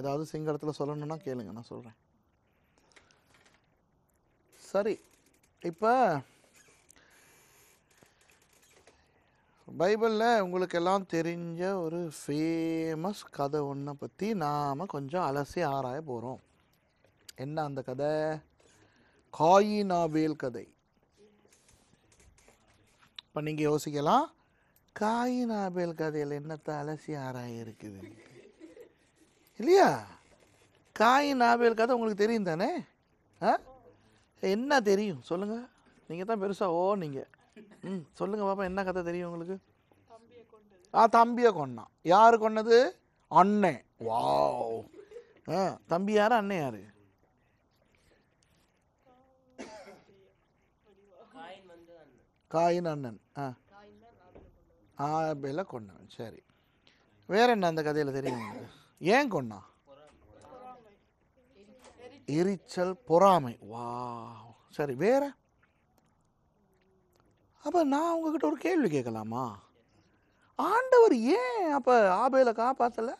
ஏதாவது சிங்களத்தில் சொல்லணுன்னா கேளுங்க நான் சொல்கிறேன் சரி இப்போ பைபிளில் உங்களுக்கு எல்லாம் தெரிஞ்ச ஒரு ஃபேமஸ் கதை ஒன்றை பற்றி நாம் கொஞ்சம் அலசி ஆராய போகிறோம் என்ன அந்த கதை காயி நாபேல் கதை இப்போ நீங்கள் யோசிக்கலாம் காயினாபேல் கதையில் என்னத்தை அலசி ஆராய இருக்குது இல்லையா காயின் ஆபேல் கதை உங்களுக்கு தெரியும் தானே ஆ என்ன தெரியும் சொல்லுங்கள் நீங்கள் தான் பெருசாக ஓ நீங்கள் ம் சொல்லுங்கள் பாப்பா என்ன கதை தெரியும் உங்களுக்கு ஆ தம்பியை கொண்டான் யார் கொன்னது அண்ணன் வாவ் ஆ தம்பி யார் அண்ணன் யார் காயின் அண்ணன் ஆ ஆபேல கொண்டான் சரி வேற என்ன அந்த கதையில் தெரியும் உங்களுக்கு ஏன் கொண்ணா எரிச்சல் பொறாமை வா சரி வேற அப்போ நான் உங்ககிட்ட ஒரு கேள்வி கேட்கலாமா ஆண்டவர் ஏன் அப்போ ஆபேல காப்பாற்றலை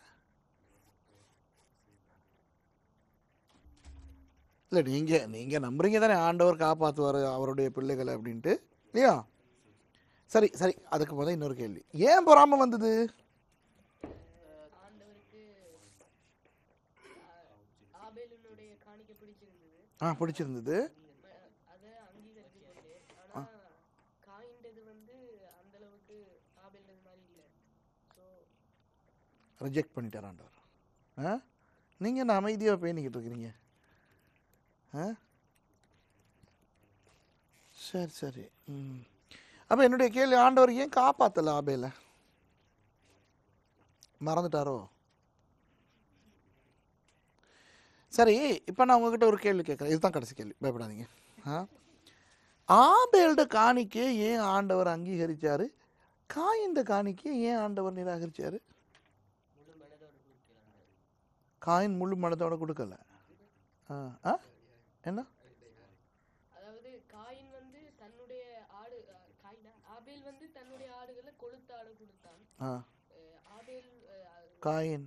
இல்லை நீங்கள் நீங்கள் நம்புறீங்க தானே ஆண்டவர் காப்பாற்றுவார் அவருடைய பிள்ளைகளை அப்படின்ட்டு இல்லையா சரி சரி அதுக்கு முதல் இன்னொரு கேள்வி ஏன் பொறாமல் வந்தது ஆ பிடிச்சிருந்தது ரிஜெக்ட் பண்ணிட்டார் ஆண்டவர் ஆ நீங்கள் என்ன அமைதியாக பேணிக்கிட்டு இருக்கிறீங்க ஆ சரி சரி ம் அப்போ என்னுடைய கேள்வி ஆண்டவர் ஏன் காப்பாற்றலை ஆபேல மறந்துட்டாரோ சரி இப்போ நான் உங்ககிட்ட ஒரு கேள்வி கேட்குறேன் இதுதான் கடைசி கேள்வி பயப்படாதீங்க ஆ ஆபேல்ட காணிக்கு ஏன் ஆண்டவர் அங்கீகரித்தார் காயிந்த காணிக்கை ஏன் ஆண்டவர் நிராகரித்தார் காயின் முழு மனதோட கொடுக்கல ஆ என்ன காயின் வந்து தன்னுடைய வந்து தன்னுடைய காயின்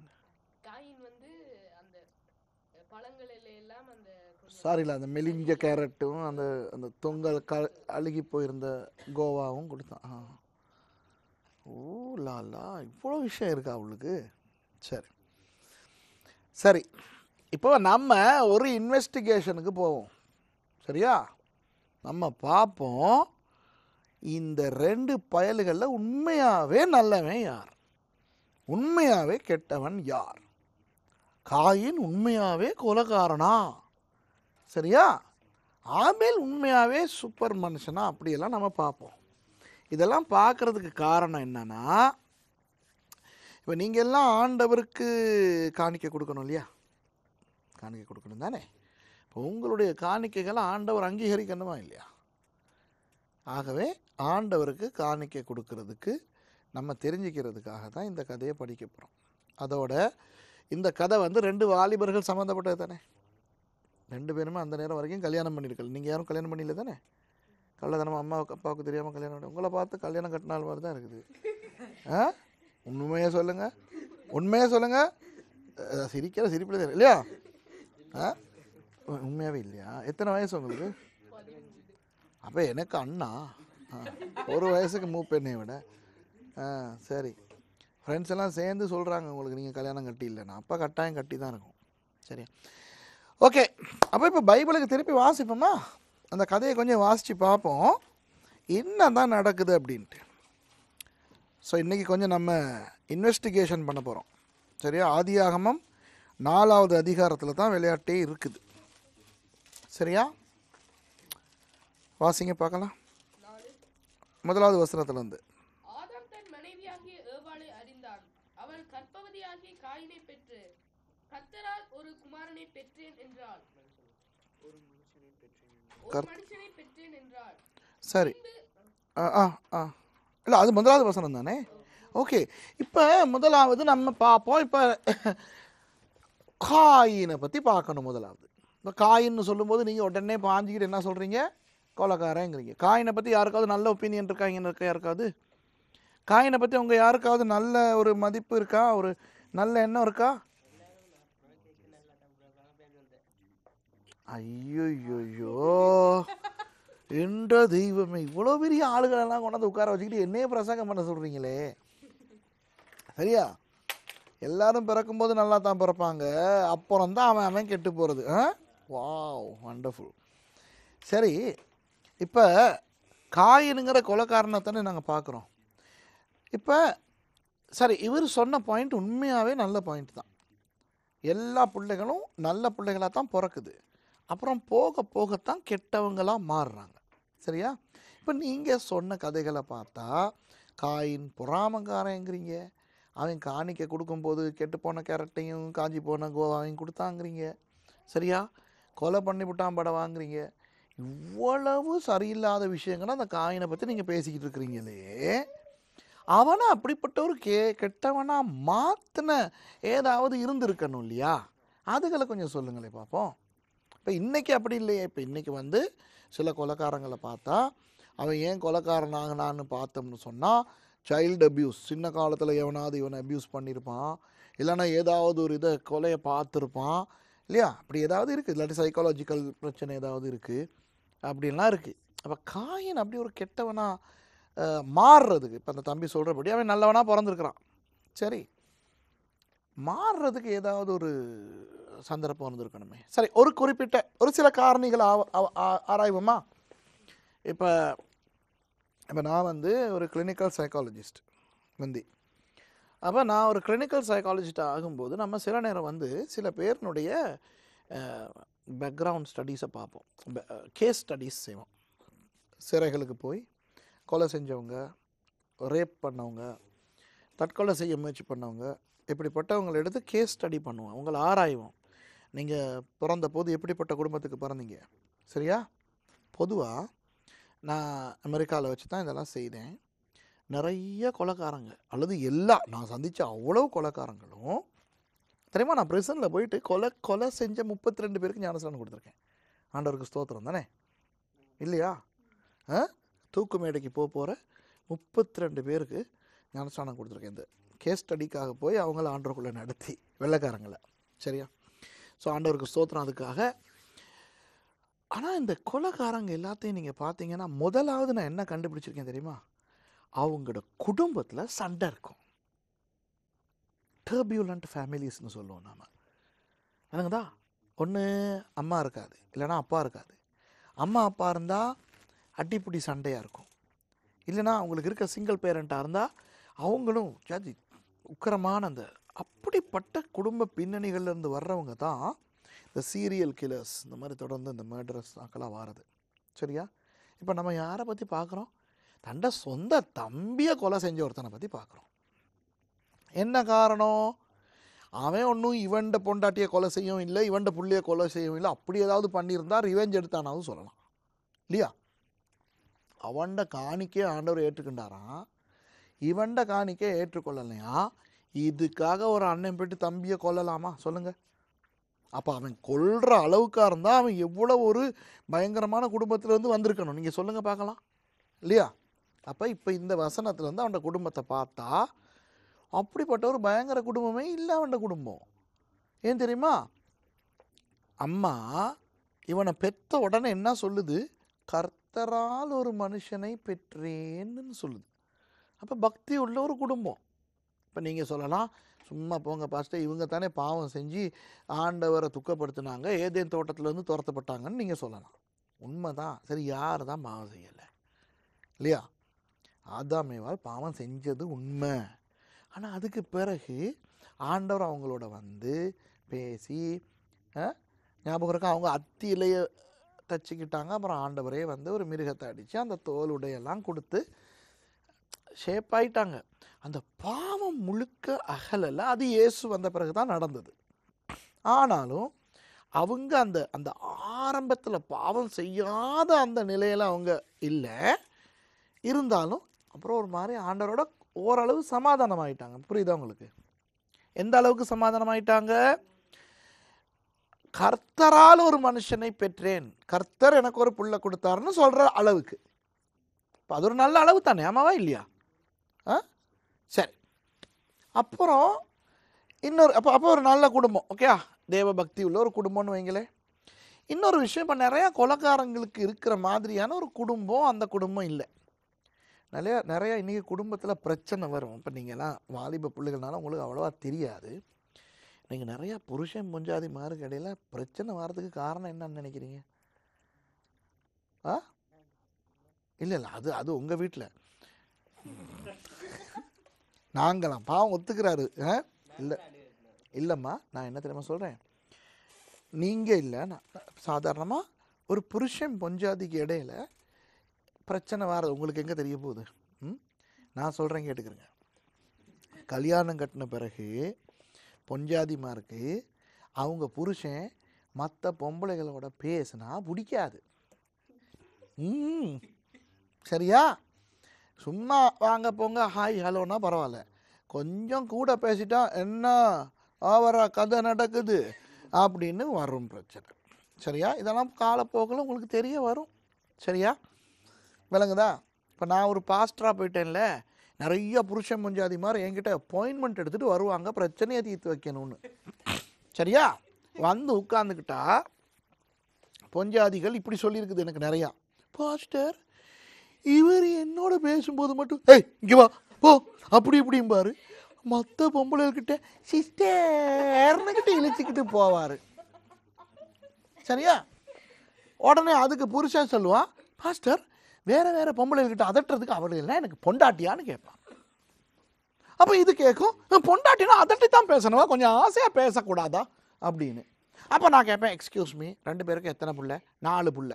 சாரில அந்த மெலிஞ்ச கேரட்டும் அந்த அந்த தொங்கல் க அழுகி போயிருந்த கோவாவும் கொடுத்தான் ஆ ஓ லாலா இவ்வளோ விஷயம் இருக்கா அவளுக்கு சரி சரி இப்போ நம்ம ஒரு இன்வெஸ்டிகேஷனுக்கு போவோம் சரியா நம்ம பார்ப்போம் இந்த ரெண்டு பயல்களில் உண்மையாகவே நல்லவன் யார் உண்மையாகவே கெட்டவன் யார் காயின் உண்மையாகவே கொலகாரனா சரியா ஆமேல் உண்மையாகவே சூப்பர் மனுஷனா அப்படியெல்லாம் நம்ம பார்ப்போம் இதெல்லாம் பார்க்குறதுக்கு காரணம் என்னன்னா இப்போ நீங்கள் எல்லாம் ஆண்டவருக்கு காணிக்க கொடுக்கணும் இல்லையா காணிக்க கொடுக்கணும் தானே இப்போ உங்களுடைய காணிக்கைகளை ஆண்டவர் அங்கீகரிக்கணுமா இல்லையா ஆகவே ஆண்டவருக்கு காணிக்கை கொடுக்கறதுக்கு நம்ம தெரிஞ்சுக்கிறதுக்காக தான் இந்த கதையை படிக்க போகிறோம் அதோட இந்த கதை வந்து ரெண்டு வாலிபர்கள் சம்மந்தப்பட்டது தானே ரெண்டு பேருமே அந்த நேரம் வரைக்கும் கல்யாணம் பண்ணியிருக்கல நீங்கள் யாரும் கல்யாணம் பண்ணல தானே கள்ளதனமாக அம்மாவுக்கு அப்பாவுக்கு தெரியாமல் கல்யாணம் பண்ணி உங்களை பார்த்து கல்யாணம் கட்டினால் மாதிரி தான் இருக்குது ஆ உண்மையாக சொல்லுங்கள் உண்மையாக சொல்லுங்கள் சிரிக்கிற சிரிப்பில் தெரியும் இல்லையா ஆ உண்மையாகவே இல்லையா எத்தனை வயசு உங்களுக்கு அப்போ எனக்கு அண்ணா ஒரு வயசுக்கு மூப்பெண்ணை விட ஆ சரி ஃப்ரெண்ட்ஸ் எல்லாம் சேர்ந்து சொல்கிறாங்க உங்களுக்கு நீங்கள் கல்யாணம் கட்டி இல்லைன்னா அப்போ கட்டாயம் கட்டி தான் இருக்கும் சரியா ஓகே அப்போ இப்போ பைபிளுக்கு திருப்பி வாசிப்போமா அந்த கதையை கொஞ்சம் வாசித்து பார்ப்போம் என்ன தான் நடக்குது அப்படின்ட்டு ஸோ இன்றைக்கி கொஞ்சம் நம்ம இன்வெஸ்டிகேஷன் பண்ண போகிறோம் சரியா ஆதியாகமம் நாலாவது அதிகாரத்தில் தான் விளையாட்டே இருக்குது சரியா வாசிங்க பார்க்கலாம் முதலாவது வசனத்துலேருந்து எதனால் ஒரு குமாரனை பெற்றேன் என்றால் சரி ஆ ஆ இல்லை அது முதலாவது வசனம் தானே ஓகே இப்போ முதலாவது நம்ம பார்ப்போம் இப்போ காயினை பற்றி பார்க்கணும் முதலாவது இப்போ காயின்னு சொல்லும்போது நீங்கள் உடனே பாஞ்சிக்கிட்டு என்ன சொல்கிறீங்க கோலக்காரங்கிறீங்க காயினை பற்றி யாருக்காவது நல்ல ஒப்பீனியன் இருக்கா இருக்க யாருக்காவது காயினை பற்றி உங்கள் யாருக்காவது நல்ல ஒரு மதிப்பு இருக்கா ஒரு நல்ல எண்ணம் இருக்கா ஐயோயோ என்ற தெய்வமே இவ்வளோ பெரிய ஆளுகளெல்லாம் கொண்டாந்து உட்கார வச்சுக்கிட்டு என்னையே பிரசங்கம் பண்ண சொல்கிறீங்களே சரியா எல்லாரும் பிறக்கும்போது நல்லா தான் பிறப்பாங்க அப்புறம் தான் அவன் அவன் கெட்டு போகிறது ஆ வாவ் வண்டர்ஃபுல் சரி இப்போ காயினுங்கிற கொலக்காரணத்தானே நாங்கள் பார்க்குறோம் இப்போ சரி இவர் சொன்ன பாயிண்ட் உண்மையாகவே நல்ல பாயிண்ட் தான் எல்லா பிள்ளைகளும் நல்ல பிள்ளைகளாக தான் பிறக்குது அப்புறம் போக போகத்தான் கெட்டவங்களாக மாறுறாங்க சரியா இப்போ நீங்கள் சொன்ன கதைகளை பார்த்தா காயின் பொறாமங்காரங்கிறீங்க அவன் காணிக்கை கொடுக்கும்போது கெட்டு போன கேரட்டையும் காஞ்சி போன கோவாவையும் கொடுத்தாங்கிறீங்க சரியா கொலை பண்ணி விட்டான் படம் வாங்குறீங்க இவ்வளவு சரியில்லாத விஷயங்களை அந்த காயினை பற்றி நீங்கள் பேசிக்கிட்டு இருக்கிறீங்களே அவனை அப்படிப்பட்ட ஒரு கே கெட்டவனாக மாற்றின ஏதாவது இருந்திருக்கணும் இல்லையா அதுகளை கொஞ்சம் சொல்லுங்களேன் பார்ப்போம் இப்போ இன்றைக்கி அப்படி இல்லையே இப்போ இன்றைக்கி வந்து சில கொலக்காரங்களை பார்த்தா அவன் ஏன் கொலக்காரன் ஆகினான்னு பார்த்தோம்னு சொன்னால் சைல்டு அப்யூஸ் சின்ன காலத்தில் எவனாவது இவனை அப்யூஸ் பண்ணியிருப்பான் இல்லைனா ஏதாவது ஒரு இதை கொலையை பார்த்துருப்பான் இல்லையா அப்படி ஏதாவது இருக்குது இல்லாட்டி சைக்காலஜிக்கல் பிரச்சனை ஏதாவது இருக்குது அப்படின்லாம் இருக்குது அப்போ காயின் அப்படி ஒரு கெட்டவனாக மாறுறதுக்கு இப்போ அந்த தம்பி சொல்கிறபடி அவன் நல்லவனாக பிறந்திருக்கிறான் சரி மாறுறதுக்கு ஏதாவது ஒரு சந்தர்ப்பம் இருந்திருக்கணுமே சரி ஒரு குறிப்பிட்ட ஒரு சில காரணிகள் ஆராய்வோமா இப்போ இப்போ நான் வந்து ஒரு கிளினிக்கல் சைக்காலஜிஸ்ட் முந்தி அப்போ நான் ஒரு கிளினிக்கல் சைக்காலஜிஸ்ட் ஆகும்போது நம்ம சில நேரம் வந்து சில பேர்னுடைய பேக்ரவுண்ட் ஸ்டடீஸை பார்ப்போம் கேஸ் ஸ்டடீஸ் செய்வோம் சிறைகளுக்கு போய் கொலை செஞ்சவங்க ரேப் பண்ணவங்க தற்கொலை செய்ய முயற்சி பண்ணவங்க இப்படிப்பட்டவங்களை எடுத்து கேஸ் ஸ்டடி பண்ணுவோம் உங்களை ஆராய்வோம் நீங்கள் பிறந்த போது எப்படிப்பட்ட குடும்பத்துக்கு பிறந்தீங்க சரியா பொதுவாக நான் அமெரிக்காவில் வச்சு தான் இதெல்லாம் செய்தேன் நிறைய கொலக்காரங்க அல்லது எல்லா நான் சந்தித்த அவ்வளோ கொலக்காரங்களும் தெரியுமா நான் பிரசனில் போயிட்டு கொலை கொலை செஞ்ச முப்பத்தி ரெண்டு பேருக்கு ஞானஸ்தானம் கொடுத்துருக்கேன் ஆண்டவருக்கு ஸ்தோத்திரம் தானே இல்லையா தூக்கு மேடைக்கு போக போகிற முப்பத்தி ரெண்டு பேருக்கு ஞானஸ்தானம் கொடுத்துருக்கேன் இந்த கேஸ் ஸ்டடிக்காக போய் அவங்கள ஆண்டவருக்குள்ளே நடத்தி வெள்ளக்காரங்களை சரியா ஸோ ஆண்டவருக்கு ஸ்தோத்திரம் அதுக்காக ஆனால் இந்த கொலகாரங்க எல்லாத்தையும் நீங்கள் பார்த்தீங்கன்னா முதலாவது நான் என்ன கண்டுபிடிச்சிருக்கேன் தெரியுமா அவங்களோட குடும்பத்தில் சண்டை இருக்கும் டர்பியூலண்ட் ஃபேமிலிஸ்னு சொல்லுவோம் நாம் என்னங்கதா ஒன்று அம்மா இருக்காது இல்லைனா அப்பா இருக்காது அம்மா அப்பா இருந்தால் அட்டிப்புடி சண்டையாக இருக்கும் இல்லைனா அவங்களுக்கு இருக்க சிங்கிள் பேரண்ட்டாக இருந்தால் அவங்களும் ஜாதி உக்கரமான அந்த அப்படிப்பட்ட குடும்ப பின்னணிகள்லேருந்து வர்றவங்க தான் இந்த சீரியல் கில்லர்ஸ் இந்த மாதிரி தொடர்ந்து இந்த மேர்டர்ஸ்னாக்கெல்லாம் வாரது சரியா இப்போ நம்ம யாரை பற்றி பார்க்குறோம் தண்டை சொந்த தம்பியை கொலை செஞ்ச ஒருத்தனை பற்றி பார்க்குறோம் என்ன காரணம் அவன் ஒன்றும் இவன்ட பொண்டாட்டியை கொலை செய்யவும் இல்லை இவன்ட புள்ளியை கொலை செய்யவும் இல்லை அப்படி ஏதாவது பண்ணியிருந்தா ரிவெஞ்ச் எடுத்தானாவது சொல்லலாம் இல்லையா அவண்ட காணிக்கே ஆண்டவர் ஏற்றுக்கின்றாரான் இவன்ட காணிக்கை ஏற்றுக்கொள்ளலையா இதுக்காக ஒரு அண்ணன் போயிட்டு தம்பியை கொல்லலாமா சொல்லுங்கள் அப்போ அவன் கொல்ற அளவுக்காக இருந்தால் அவன் எவ்வளோ ஒரு பயங்கரமான குடும்பத்திலேருந்து வந்திருக்கணும் நீங்கள் சொல்லுங்கள் பார்க்கலாம் இல்லையா அப்போ இப்போ இந்த இருந்து அவன் குடும்பத்தை பார்த்தா அப்படிப்பட்ட ஒரு பயங்கர குடும்பமே இல்லை அவன் குடும்பம் ஏன் தெரியுமா அம்மா இவனை பெற்ற உடனே என்ன சொல்லுது கர்த்தரால் ஒரு மனுஷனை பெற்றேன்னு சொல்லுது அப்போ பக்தி உள்ள ஒரு குடும்பம் இப்போ நீங்கள் சொல்லலாம் சும்மா போங்க பாஸ்டர் இவங்க தானே பாவம் செஞ்சு ஆண்டவரை துக்கப்படுத்தினாங்க ஏதேன் தோட்டத்துலேருந்து துரத்தப்பட்டாங்கன்னு நீங்கள் சொல்லலாம் உண்மை தான் சரி யார் தான் பாவம் செய்யலை இல்லையா ஆதாமேவால் பாவம் செஞ்சது உண்மை ஆனால் அதுக்கு பிறகு ஆண்டவர் அவங்களோட வந்து பேசி ஞாபகம் இருக்கா அவங்க அத்தியிலையை தச்சுக்கிட்டாங்க அப்புறம் ஆண்டவரே வந்து ஒரு மிருகத்தை அடித்து அந்த தோல் உடையெல்லாம் கொடுத்து ஷேப் ஆயிட்டாங்க அந்த பாவம் முழுக்க அகலல அது இயேசு வந்த பிறகு தான் நடந்தது ஆனாலும் அவங்க அந்த அந்த ஆரம்பத்தில் பாவம் செய்யாத அந்த நிலையில் அவங்க இல்லை இருந்தாலும் அப்புறம் ஒரு மாதிரி ஆண்டரோட ஓரளவு சமாதானம் ஆகிட்டாங்க புரியுதா உங்களுக்கு எந்த அளவுக்கு சமாதானம் ஆகிட்டாங்க கர்த்தரால் ஒரு மனுஷனை பெற்றேன் கர்த்தர் எனக்கு ஒரு புள்ள கொடுத்தாருன்னு சொல்கிற அளவுக்கு அது ஒரு நல்ல அளவு தானே ஆமாவா இல்லையா சரி அப்புறம் இன்னொரு அப்போ அப்போ ஒரு நல்ல குடும்பம் ஓகேயா தேவ பக்தி உள்ள ஒரு குடும்பம்னு வைங்களேன் இன்னொரு விஷயம் இப்போ நிறையா கொலக்காரங்களுக்கு இருக்கிற மாதிரியான ஒரு குடும்பம் அந்த குடும்பம் இல்லை நிறையா நிறையா இன்றைக்கி குடும்பத்தில் பிரச்சனை வரும் இப்போ நீங்கள்லாம் வாலிப பிள்ளைகள்னால உங்களுக்கு அவ்வளோவா தெரியாது நீங்கள் நிறையா புருஷன் முஞ்சாதி மாருக்கு இடையில் பிரச்சனை வர்றதுக்கு காரணம் என்னன்னு நினைக்கிறீங்க ஆ இல்லை இல்லை அது அது உங்கள் வீட்டில் நாங்களாம் பாவம் ஒத்துக்கிறாரு இல்லை இல்லைம்மா நான் என்ன தெரியுமா சொல்கிறேன் நீங்கள் இல்லை நான் சாதாரணமாக ஒரு புருஷன் பொஞ்சாதிக்கு இடையில பிரச்சனை வராது உங்களுக்கு எங்கே தெரிய போகுது ம் நான் சொல்கிறேன் கேட்டுக்கிறேங்க கல்யாணம் கட்டின பிறகு பொஞ்சாதிமாருக்கு அவங்க புருஷன் மற்ற பொம்பளைகளோட பேசுனா பிடிக்காது ம் சரியா சும்மா வாங்க போங்க ஹாய் ஹலோனா பரவாயில்ல கொஞ்சம் கூட பேசிட்டா என்ன ஆவரா கதை நடக்குது அப்படின்னு வரும் பிரச்சனை சரியா இதெல்லாம் காலப்போக்கில் உங்களுக்கு தெரிய வரும் சரியா விளங்குதா இப்போ நான் ஒரு பாஸ்டராக போயிட்டேன்ல நிறைய புருஷன் முஞ்சாதி மாதிரி என்கிட்ட அப்பாயின்மெண்ட் எடுத்துகிட்டு வருவாங்க பிரச்சனையை தீர்த்து வைக்கணும்னு சரியா வந்து உட்காந்துக்கிட்டா பொஞ்சாதிகள் இப்படி சொல்லியிருக்குது எனக்கு நிறையா பாஸ்டர் இவர் என்னோட பேசும்போது மட்டும் ஏய் இங்கே வா ஓ அப்படி இப்படிம்பாரு மற்ற பொம்பளைகிட்ட சிஸ்டர்னுக்கிட்ட இழிச்சிக்கிட்டு போவார் சரியா உடனே அதுக்கு புருஷன் சொல்லுவான் பாஸ்டர் வேற வேற பொம்பளைகிட்ட அதட்டுறதுக்கு அவளுகள்லாம் எனக்கு பொண்டாட்டியான்னு கேட்பான் அப்போ இது கேட்கும் பொண்டாட்டினா அதட்டி தான் பேசணுமா கொஞ்சம் ஆசையாக பேசக்கூடாதா அப்படின்னு அப்போ நான் கேட்பேன் எக்ஸ்கியூஸ் மீ ரெண்டு பேருக்கும் எத்தனை புள்ள நாலு புள்ள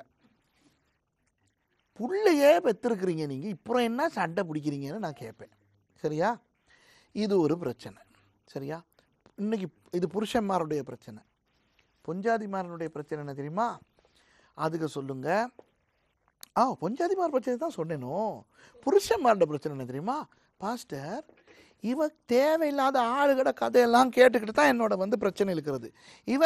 புள்ளையே பெற்றிருக்கிறீங்க நீங்கள் இப்போ என்ன சண்டை பிடிக்கிறீங்கன்னு நான் கேட்பேன் சரியா இது ஒரு பிரச்சனை சரியா இன்னைக்கு இது புருஷன்மாருடைய பிரச்சனை பொஞ்சாதிமாரனுடைய பிரச்சனை என்ன தெரியுமா அதுக்கு சொல்லுங்கள் ஆ பொஞ்சாதிமார் பிரச்சனை தான் சொன்னேனும் புருஷன்மாரோட பிரச்சனை என்ன தெரியுமா பாஸ்டர் இவ தேவையில்லாத ஆளுகளோட கதையெல்லாம் கேட்டுக்கிட்டு தான் என்னோட வந்து பிரச்சனை இருக்கிறது இவ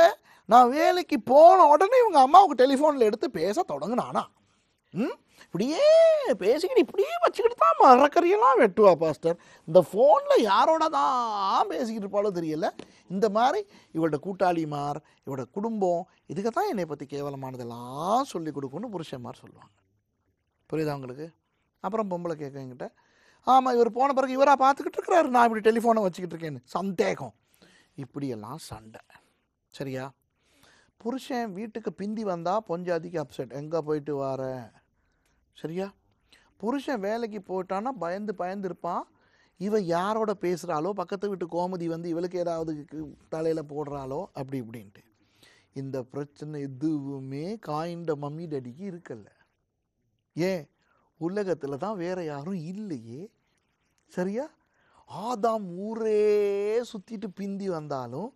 நான் வேலைக்கு போன உடனே இவங்க அம்மாவுக்கு டெலிஃபோனில் எடுத்து பேச தொடங்கினானா ம் இப்படியே பேசிக்கிட்டு இப்படியே வச்சுக்கிட்டு தான் மரக்கறியெல்லாம் வெட்டுவா பாஸ்டர் இந்த ஃபோனில் யாரோட தான் பேசிக்கிட்டு இருப்பாலும் தெரியல இந்த மாதிரி இவளோட கூட்டாளிமார் இவளோட குடும்பம் இதுக்கு தான் என்னை பற்றி கேவலமானதெல்லாம் சொல்லி கொடுக்கும்னு புருஷன்மார் சொல்லுவாங்க புரியுதா உங்களுக்கு அப்புறம் பொம்பளை கேட்க என்கிட்ட ஆமாம் இவர் போன பிறகு இவராக பார்த்துக்கிட்டு இருக்கிறாரு நான் இப்படி டெலிஃபோனை வச்சுக்கிட்டு இருக்கேன்னு சந்தேகம் இப்படியெல்லாம் சண்டை சரியா புருஷன் வீட்டுக்கு பிந்தி வந்தால் பொஞ்சாதிக்கு அப்செட் எங்கே போயிட்டு வரேன் சரியா புருஷன் வேலைக்கு போயிட்டான்னா பயந்து பயந்து இருப்பான் இவ யாரோட பேசுகிறாளோ பக்கத்து வீட்டு கோமதி வந்து இவளுக்கு ஏதாவது தலையில் போடுறாளோ அப்படி இப்படின்ட்டு இந்த பிரச்சனை எதுவுமே காய்ந்த மம்மி டடிக்கு இருக்கல ஏன் உலகத்தில் தான் வேற யாரும் இல்லையே சரியா ஆதாம் ஊரே சுற்றிட்டு பிந்தி வந்தாலும்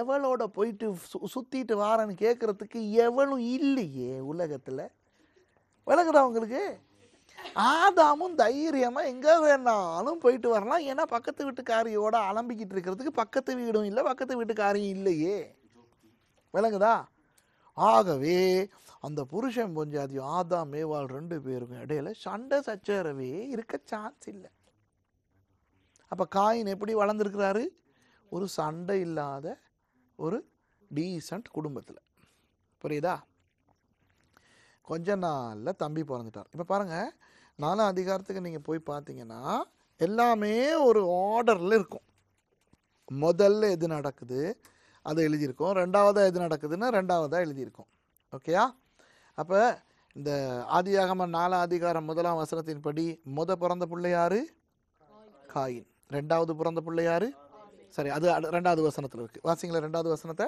எவளோட போயிட்டு சு சுற்றிட்டு வாரன்னு கேட்குறதுக்கு எவனும் இல்லையே உலகத்தில் உங்களுக்கு ஆதாமும் தைரியமாக எங்கே வேணாலும் போயிட்டு வரலாம் ஏன்னா பக்கத்து வீட்டுக்காரியோட அலம்பிக்கிட்டு இருக்கிறதுக்கு பக்கத்து வீடும் இல்லை பக்கத்து வீட்டுக்காரியும் இல்லையே விளங்குதா ஆகவே அந்த புருஷன் பொஞ்சாதி ஆதாம் மேவாள் ரெண்டு பேருக்கும் இடையில சண்டை சச்சரவே இருக்க சான்ஸ் இல்லை அப்போ காயின் எப்படி வளர்ந்துருக்கிறாரு ஒரு சண்டை இல்லாத ஒரு டீசன்ட் குடும்பத்தில் புரியுதா கொஞ்ச நாளில் தம்பி பிறந்துட்டார் இப்போ பாருங்கள் நாலாம் அதிகாரத்துக்கு நீங்கள் போய் பார்த்தீங்கன்னா எல்லாமே ஒரு ஆர்டரில் இருக்கும் முதல்ல எது நடக்குது அதை எழுதியிருக்கோம் ரெண்டாவதாக எது நடக்குதுன்னா ரெண்டாவதாக எழுதியிருக்கோம் ஓகேயா அப்போ இந்த ஆதியாகம நாலாம் அதிகாரம் முதலாம் வசனத்தின்படி முத பிறந்த பிள்ளை காயின் ரெண்டாவது பிறந்த பிள்ளை சரி அது ரெண்டாவது வசனத்தில் இருக்குது வாசிங்களா ரெண்டாவது வசனத்தை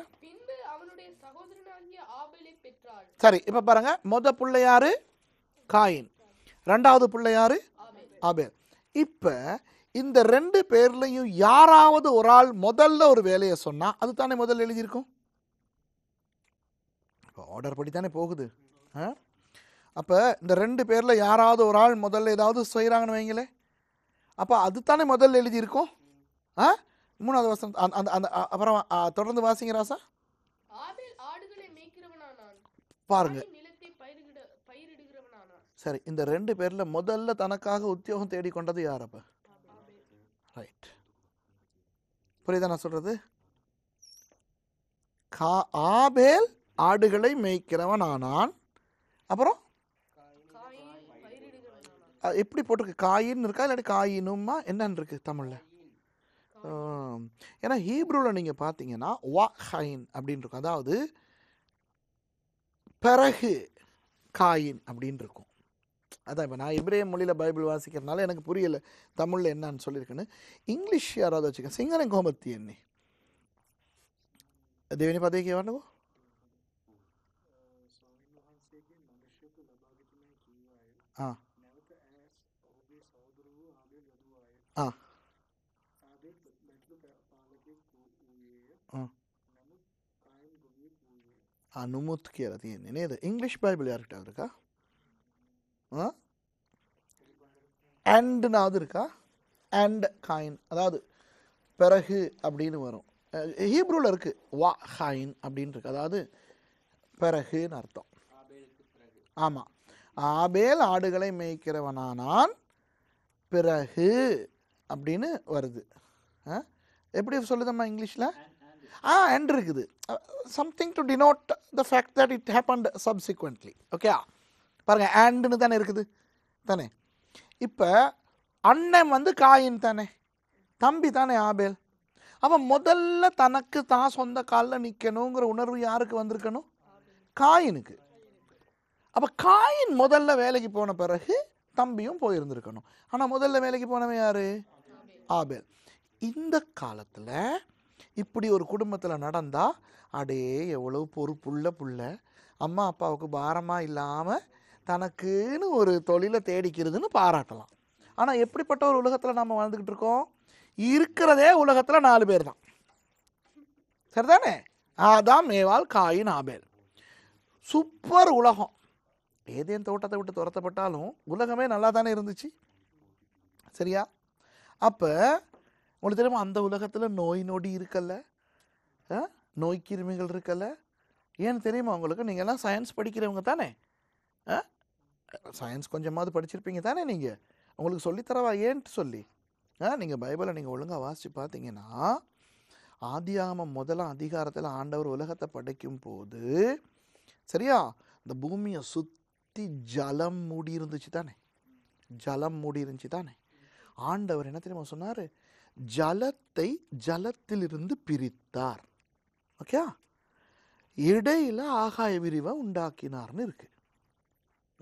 சரி இப்போ பாருங்க மொத பிள்ளையாரு காயின் ரெண்டாவது பிள்ளையாரு அபேல் இப்போ இந்த ரெண்டு பேர்லையும் யாராவது ஒரு ஆள் முதல்ல ஒரு வேலையை சொன்னால் அது தானே முதல்ல எழுதியிருக்கும் ஆர்டர் படி தானே போகுது அப்போ இந்த ரெண்டு பேரில் யாராவது ஒரு ஆள் முதல்ல ஏதாவது செய்கிறாங்கன்னு வைங்களே அப்போ அது தானே முதல்ல எழுதியிருக்கும் ஆ மூணாவது வருஷம் அந்த அந்த அப்புறம் தொடர்ந்து வாசிங்க ராசா பாருங்க சரி இந்த ரெண்டு பேர்ல முதல்ல தனக்காக உத்தியோகம் தேடிக்கொண்டது யார் அப்ப ரைட் புரியுதா நான் சொல்றது கா ஆபேல் ஆடுகளை மேய்க்கிறவன் ஆனான் அப்புறம் எப்படி போட்டிருக்கு காயின்னு இருக்கா இல்லாட்டி காயினுமா என்னன்னு இருக்கு தமிழ்ல ஏன்னா ஹீப்ரூவில் நீங்கள் பார்த்தீங்கன்னா வா ஹைன் அப்படின்னு இருக்கும் அதாவது பிறகு காயின் அப்படின்னு இருக்கும் அதான் இப்போ நான் இப்ரே மொழியில் பைபிள் வாசிக்கிறதுனால எனக்கு புரியலை தமிழில் என்னன்னு சொல்லியிருக்கேன்னு இங்கிலீஷ் யாராவது வச்சுக்கேன் சிங்கன கோமத்தி என்ன தேவனி පදය කියවන්නකෝ ஆ ஆ අනුමුත් කියලා තියෙන්නේ නේද ඉංගලිෂ් බයිබල යාරට இருக்கா அண்டுனாவது இருக்கா அண்ட் காயின் அதாவது பிறகு அப்படின்னு வரும் ஹீப்ரூவில் இருக்கு வா ஹாயின் அப்படின்னு இருக்கு அதாவது பிறகுன்னு அர்த்தம் ஆமாம் ஆபேல் ஆடுகளை மேய்க்கிறவனானான் பிறகு அப்படின்னு வருது எப்படி சொல்லுதம்மா இங்கிலீஷில் ஆ அண்ட் இருக்குது something to denote the fact that it happened subsequently okay பாருங்கள் ஆண்டுன்னு தானே இருக்குது தானே இப்போ அண்ணன் வந்து காயின் தானே தம்பி தானே ஆபேல் அவன் முதல்ல தனக்கு தான் சொந்த காலில் நிற்கணுங்கிற உணர்வு யாருக்கு வந்திருக்கணும் காயினுக்கு அப்போ காயின் முதல்ல வேலைக்கு போன பிறகு தம்பியும் போயிருந்திருக்கணும் ஆனால் முதல்ல வேலைக்கு போனவன் யார் ஆபேல் இந்த காலத்தில் இப்படி ஒரு குடும்பத்தில் நடந்தால் அடே எவ்வளோ பொறுப்புள்ள புள்ள அம்மா அப்பாவுக்கு பாரமாக இல்லாமல் தனக்குன்னு ஒரு தொழிலை தேடிக்கிறதுன்னு பாராட்டலாம் ஆனால் எப்படிப்பட்ட ஒரு உலகத்தில் நம்ம வாழ்ந்துக்கிட்டு இருக்கோம் இருக்கிறதே உலகத்தில் நாலு பேர் தான் சரிதானே அதான் மேவால் காயின் ஆபேல் சூப்பர் உலகம் ஏதேன் தோட்டத்தை விட்டு துரத்தப்பட்டாலும் உலகமே நல்லா தானே இருந்துச்சு சரியா அப்போ உங்களுக்கு தெரியுமா அந்த உலகத்தில் நோய் நொடி இருக்கல்ல நோய் கிருமிகள் இருக்கல்ல ஏன்னு தெரியுமா உங்களுக்கு நீங்கள் எல்லாம் சயின்ஸ் படிக்கிறவங்க தானே சயின்ஸ் கொஞ்சமாவது படிச்சிருப்பீங்க தானே நீங்கள் உங்களுக்கு சொல்லித்தரவா ஏன்ட்டு சொல்லி ஆ நீங்கள் பைபிளை நீங்கள் ஒழுங்காக வாசித்து பார்த்தீங்கன்னா ஆதியாமம் முதல அதிகாரத்தில் ஆண்டவர் உலகத்தை படைக்கும் போது சரியா இந்த பூமியை சுற்றி ஜலம் மூடி இருந்துச்சு தானே ஜலம் மூடி இருந்துச்சு தானே ஆண்டவர் என்ன தெரியுமா சொன்னார் ஜலத்தை ஜலத்திலிருந்து பிரித்தார் ஓகே இடையில ஆகாய விரிவை உண்டாக்கினார்னு இருக்கு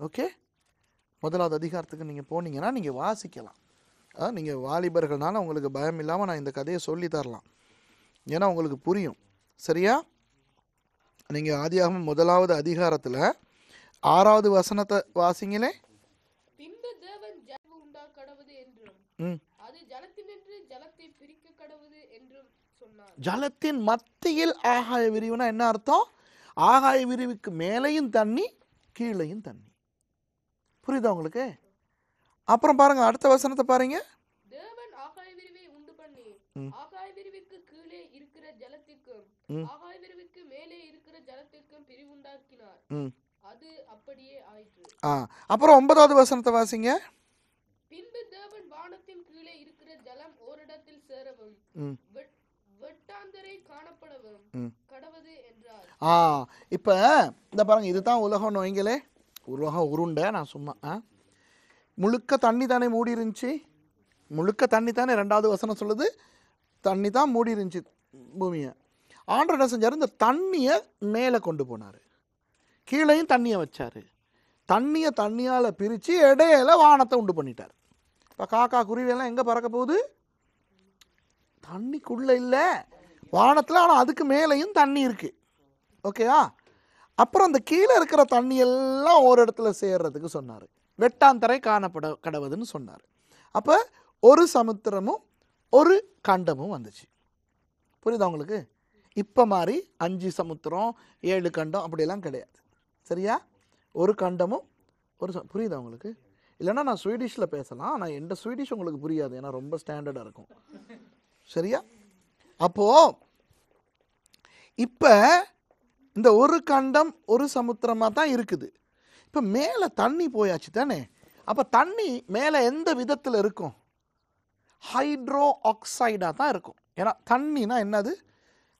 ஓகே முதலாவது அதிகாரத்துக்கு நீங்கள் போனீங்கன்னா நீங்கள் வாசிக்கலாம் அதான் நீங்கள் வாலிபர்கள்னால உங்களுக்கு பயம் இல்லாமல் நான் இந்த கதையை சொல்லி தரலாம் ஏன்னா உங்களுக்கு புரியும் சரியா நீங்கள் ஆதியாக முதலாவது அதிகாரத்தில் ஆறாவது வசனத்தை வாசிங்களே ம் ஜலத்தின் மத்தியில் ஆகாய விரிவுனா என்ன அர்த்தம் ஆகாய விரிவுக்கு மேலேயும் தண்ணி கீழேயும் தண்ணி புரியுதா உங்களுக்கு அப்புறம் பாருங்க அடுத்த வசனத்தை பாருங்க ஆகாய ஆகாய விரிவுக்கு அது அப்படியே அப்புறம் ஒன்பதாவது வசனத்தை வாசிங்க ஆ இப்போ இந்த பாருங்க இதுதான் உலகம் நோய்ங்களே உலகம் உருண்டை நான் சும்மா ஆ முழுக்க தண்ணி தானே மூடி இருந்துச்சு முழுக்க தண்ணி தானே ரெண்டாவது வசனம் சொல்லுது தண்ணி தான் மூடி இருந்துச்சு பூமியை ஆண்டர் என்ன செஞ்சார் இந்த தண்ணியை மேலே கொண்டு போனார் கீழையும் தண்ணியை வச்சார் தண்ணியை தண்ணியால் பிரித்து இடையில வானத்தை உண்டு பண்ணிட்டார் இப்போ காக்கா குருவியெல்லாம் எங்கே பறக்க போகுது தண்ணிக்குள்ளே இல்லை வானத்தில் ஆனால் அதுக்கு மேலேயும் தண்ணி இருக்குது ஓகேவா அப்புறம் அந்த கீழே இருக்கிற தண்ணி எல்லாம் ஒரு இடத்துல சேர்றதுக்கு சொன்னார் வெட்டாந்தரை காணப்பட கடவுதுன்னு சொன்னார் அப்போ ஒரு சமுத்திரமும் ஒரு கண்டமும் வந்துச்சு புரியுதா உங்களுக்கு இப்போ மாதிரி அஞ்சு சமுத்திரம் ஏழு கண்டம் அப்படியெல்லாம் கிடையாது சரியா ஒரு கண்டமும் ஒரு புரியுதா உங்களுக்கு இல்லைன்னா நான் ஸ்வீடிஷில் பேசலாம் ஆனால் எந்த ஸ்வீடிஷ் உங்களுக்கு புரியாது ஏன்னா ரொம்ப ஸ்டாண்டர்டாக இருக்கும் சரியா அப்போ இப்போ இந்த ஒரு கண்டம் ஒரு சமுத்திரமாக தான் இருக்குது இப்போ மேலே தண்ணி போயாச்சு தானே அப்போ தண்ணி மேலே எந்த விதத்தில் இருக்கும் ஹைட்ரோ ஆக்சைடாக தான் இருக்கும் ஏன்னா தண்ணினா என்னது